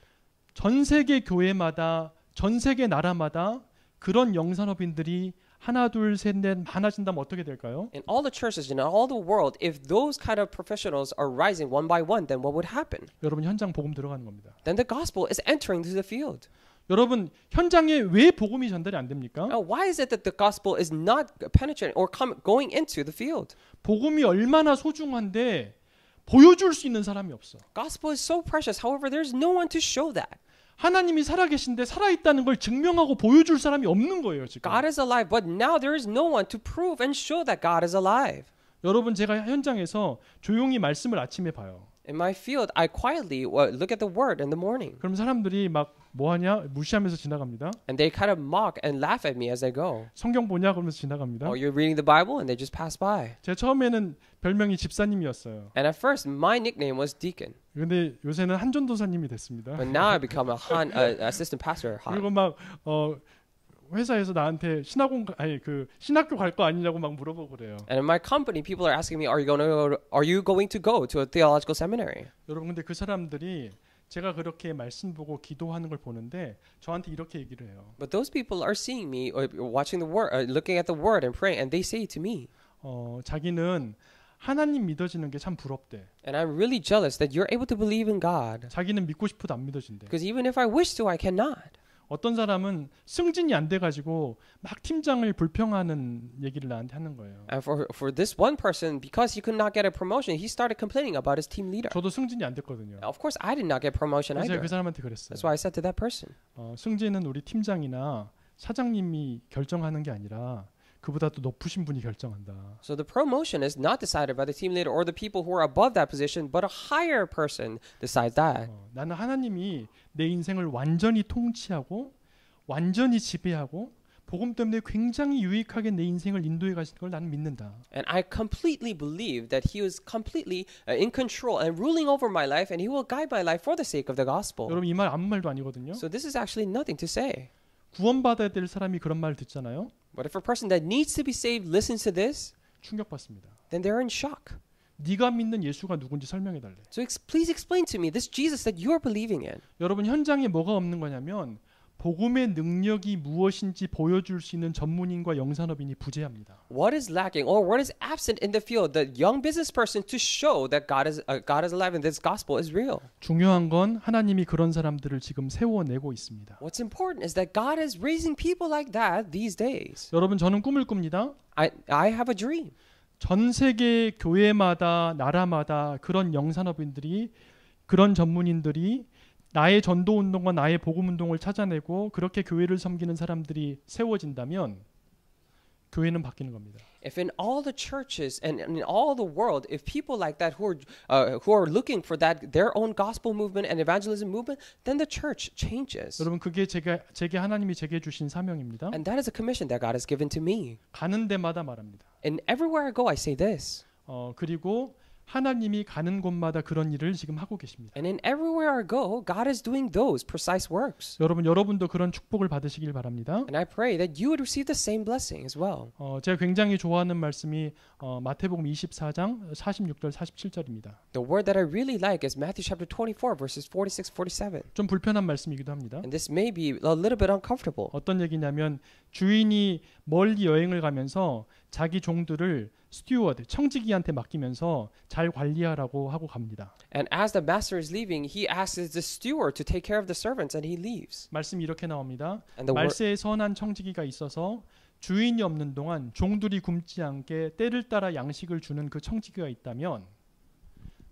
전 세계 교회마다 전 세계 나라마다 그런 영산업인들이 하나 둘 셋 넷 많아진다면 어떻게 될까요? In all the churches in all the world, if those kind of professionals are rising one by one, then what would happen? 여러분 현장 복음 들어가는 겁니다. Then the gospel is entering to the field. 여러분 현장에 왜 복음이 전달이 안 됩니까? Now, why is it that the gospel is not penetrating or come, going into the field? 복음이 얼마나 소중한데 보여줄 수 있는 사람이 없어. Gospel is so precious. However, there's no one to show that. 하나님이 살아계신데 살아있다는 걸 증명하고 보여줄 사람이 없는 거예요 지금. God is alive, but now there is no one to prove and show that God is alive. 여러분 제가 현장에서 조용히 말씀을 아침에 봐요. In my field, I quietly look at the word in the morning. 그럼 사람들이 막 뭐하냐 무시하면서 지나갑니다. And they kind of mock and laugh at me as they go. 성경 보냐 그러면서 지나갑니다. Or you're reading the Bible and they just pass by. 제 처음에는 별명이 집사님이었어요. And at first my nickname was deacon. 근데 요새는 한전도사님이 됐습니다. But now I become a Han, a, assistant pastor. Han. 그리고 막 어. 회사에서 나한테 신학원 아니 그 신학교 갈 거 아니냐고 막 물어보고 그래요. And in my company, people are asking me, "Are you going to are you going to go to a theological seminary?" 여러분 근데 그 사람들이 제가 그렇게 말씀 보고 기도하는 걸 보는데 저한테 이렇게 얘기를 해요. But those people are seeing me or watching the word, or looking at the word and praying, and they say to me, 어 자기는 하나님 믿어지는 게 참 부럽대. And I'm really jealous that you're able to believe in God. 자기는 믿고 싶어도 안 믿어진대. Because even if I wish to, I cannot. 어떤 사람은 승진이 안 돼가지고 막 팀장을 불평하는 얘기를 나한테 하는 거예요. And for for this one person, because he could not get a promotion, he started complaining about his team leader. 저도 승진이 안 됐거든요. Of course, I did not get promotion either. 제가 그 사람한테 그랬어요. That's why I said to that person. 어, 승진은 우리 팀장이나 사장님이 결정하는 게 아니라 그보다 더 높으신 분이 결정한다. So the promotion is not decided by the team leader or the people who are above that position, but a higher person decides that. 어, 나는 하나님이 내 인생을 완전히 통치하고 완전히 지배하고 복음 때문에 굉장히 유익하게 내 인생을 인도해 가신 걸 나는 믿는다. And I completely believe that he is completely in control and ruling over my life and he will guide my life for the sake of the gospel. 여러분 이 말 아무 말도 아니거든요. So this is actually nothing to say. 구원받아야 될 사람이 그런 말 듣잖아요. But if a person that needs to be saved listens to this, 충격받습니다. then they're in shock. 네가 믿는 예수가 누군지 설명해 달래. So please explain to me this Jesus that you're believing in. 여러분 현장에 뭐가 없는 거냐면 복음의 능력이 무엇인지 보여줄 수 있는 전문인과 영산업인이 부재합니다. What is lacking or what is absent in the field the young business person to show that God is uh, God is alive and this gospel is real. 중요한 건 하나님이 그런 사람들을 지금 세워내고 있습니다. What's important is that God is raising people like that these days. 여러분 저는 꿈을 꿉니다. I I have a dream. 전 세계 교회마다 나라마다 그런 영산업인들이 그런 전문인들이 나의 전도 운동과 나의 복음 운동을 찾아내고 그렇게 교회를 섬기는 사람들이 세워진다면 교회는 바뀌는 겁니다. If in all the churches and in all the world, if people like that who are uh, who are looking for that their own gospel movement and evangelism movement, then the church changes. 여러분 그게 제가 제게 하나님이 제게 주신 사명입니다. And that is a commission that God has given to me. 가는 데마다 말합니다. And everywhere I go, I say this. 어 그리고 하나님이 가는 곳마다 그런 일을 지금 하고 계십니다. And in everywhere I go, God is doing those precise works. 여러분 여러분도 그런 축복을 받으시길 바랍니다. And I pray that you would receive the same blessing as well. 어, 제가 굉장히 좋아하는 말씀이 어, 마태복음 24장 46절 47절입니다. The word that I really like is Matthew chapter 24 verses 46 47. 좀 불편한 말씀이기도 합니다. And this may be a little bit uncomfortable. 어떤 얘기냐면 주인이 멀리 여행을 가면서 자기 종들을 스튜어드 청지기한테 맡기면서 잘 관리하라고 하고 갑니다. And as the master is leaving, he asks the steward to take care of the servants and he leaves. 말씀이 이렇게 나옵니다. 말세에 선한 청지기가 있어서 주인이 없는 동안 종들이 굶지 않게 때를 따라 양식을 주는 그 청지기가 있다면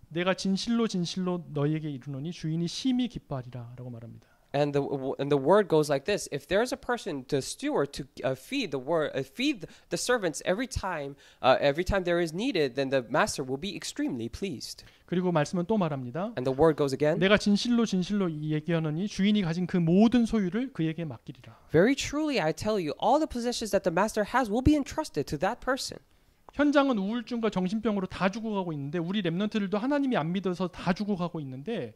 내가 진실로 진실로 너희에게 이르노니 주인이 심히 기뻐하리라라고 말합니다. and the and the word goes like this: If there is a person, to steward, to uh, feed the word, uh, feed the servants every time, uh, every time there is needed, then the master will be extremely pleased. 그리고 말씀은 또 말합니다. And the word goes again. 내가 진실로 진실로 얘기하노니 주인이 가진 그 모든 소유를 그에게 맡기리라. Very truly I tell you, all the possessions that the master has will be entrusted to that person. 현장은 우울증과 정신병으로 다 죽어가고 있는데 우리 렘넌트들도 하나님이 안 믿어서 다 죽어가고 있는데.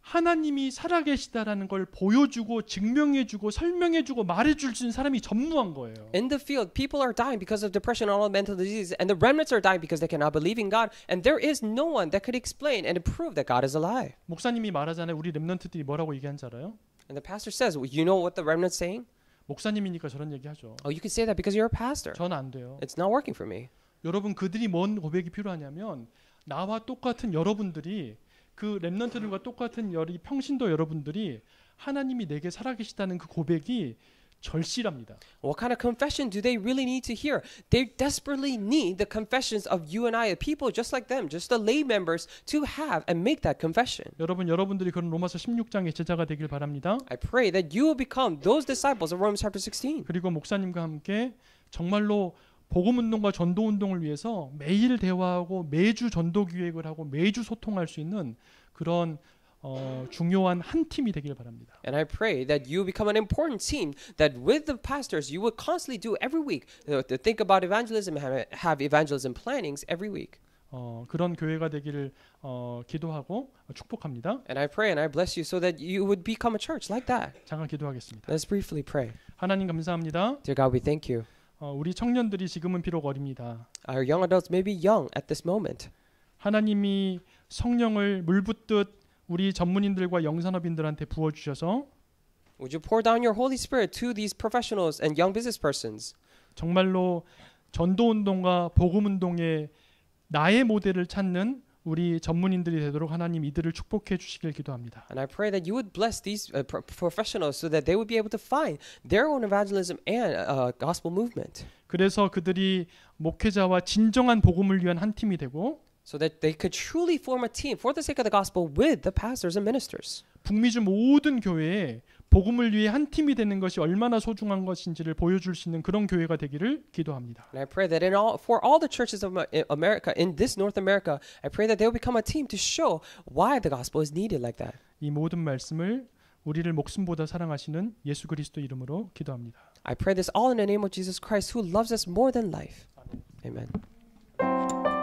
하나님이 살아계시다라는 걸 보여주고 증명해주고 설명해주고 말해줄 수 있는 사람이 전무한 거예요. In the field, people are dying because of depression and all mental disease, and the remnants are dying because they cannot believe in God, and there is no one that could explain and prove that God is alive. 목사님이 말하잖아요. 우리 렘넌트들이 뭐라고 얘기한 줄 알아요? And the pastor says, well, you know what the remnant saying? 목사님이니까 저런 얘기하죠. Oh, you can say that because you're a pastor. 저는 안 돼요. It's not working for me. 여러분 그들이 뭔 고백이 필요하냐면 나와 똑같은 여러분들이 그 렘넌트들과 똑같은 열이 평신도 여러분들이 하나님이 내게 살아계시다는 그 고백이 절실합니다. What kind of confession do they really need to hear? They desperately need the confessions of you and I, people just like them, just the lay members, to have and make that confession. 여러분 여러분들이 그런 로마서 16장의 제자가 되길 바랍니다. I pray that you will become those disciples of Romans chapter 16. 그리고 목사님과 함께 정말로 복음 운동과 전도 운동을 위해서 매일 대화하고 매주 전도 기획을 하고 매주 소통할 수 있는 그런 어, 중요한 한 팀이 되길 바랍니다. And I pray that you become an important team that with the pastors you will constantly do every week you know, to think about evangelism have, have evangelism plannings every week. 어, 그런 교회가 되기를 어, 기도하고 축복합니다. And I pray and I bless you so that you would become a church like that. 잠깐 기도하겠습니다. Let's briefly pray. 하나님 감사합니다. Dear God, we thank you. 어, 우리 청년들이 지금은 비록 어립니다. Our young adults may be young at this moment. 하나님이 성령을 물 붓듯 우리 전문인들과 영산업인들한테 부어 주셔서 Would you pour down your Holy Spirit to these professionals and young business persons? 정말로 전도 운동과 복음 운동에 나의 모델을 찾는 우리 전문인들이 되도록 하나님 이들을 축복해 주시길 기도합니다. And I pray that you would bless these uh, professionals so that they would be able to find their own evangelism and uh, gospel movement. 그래서 그들이 목회자와 진정한 복음을 위한 한 팀이 되고 so that they could truly form a team for the sake of the gospel with the pastors and ministers. 북미주 모든 교회에 복음을 위해 한 팀이 되는 것이 얼마나 소중한 것인지를 보여줄 수 있는 그런 교회가 되기를 기도합니다. And I pray that in all for all the churches of America in this North America, I pray that they will become a team to show why the gospel is needed like that. 이 모든 말씀을 우리를 목숨보다 사랑하시는 예수 그리스도 이름으로 기도합니다. I pray this all in the name of Jesus Christ who loves us more than life. 아멘. Amen.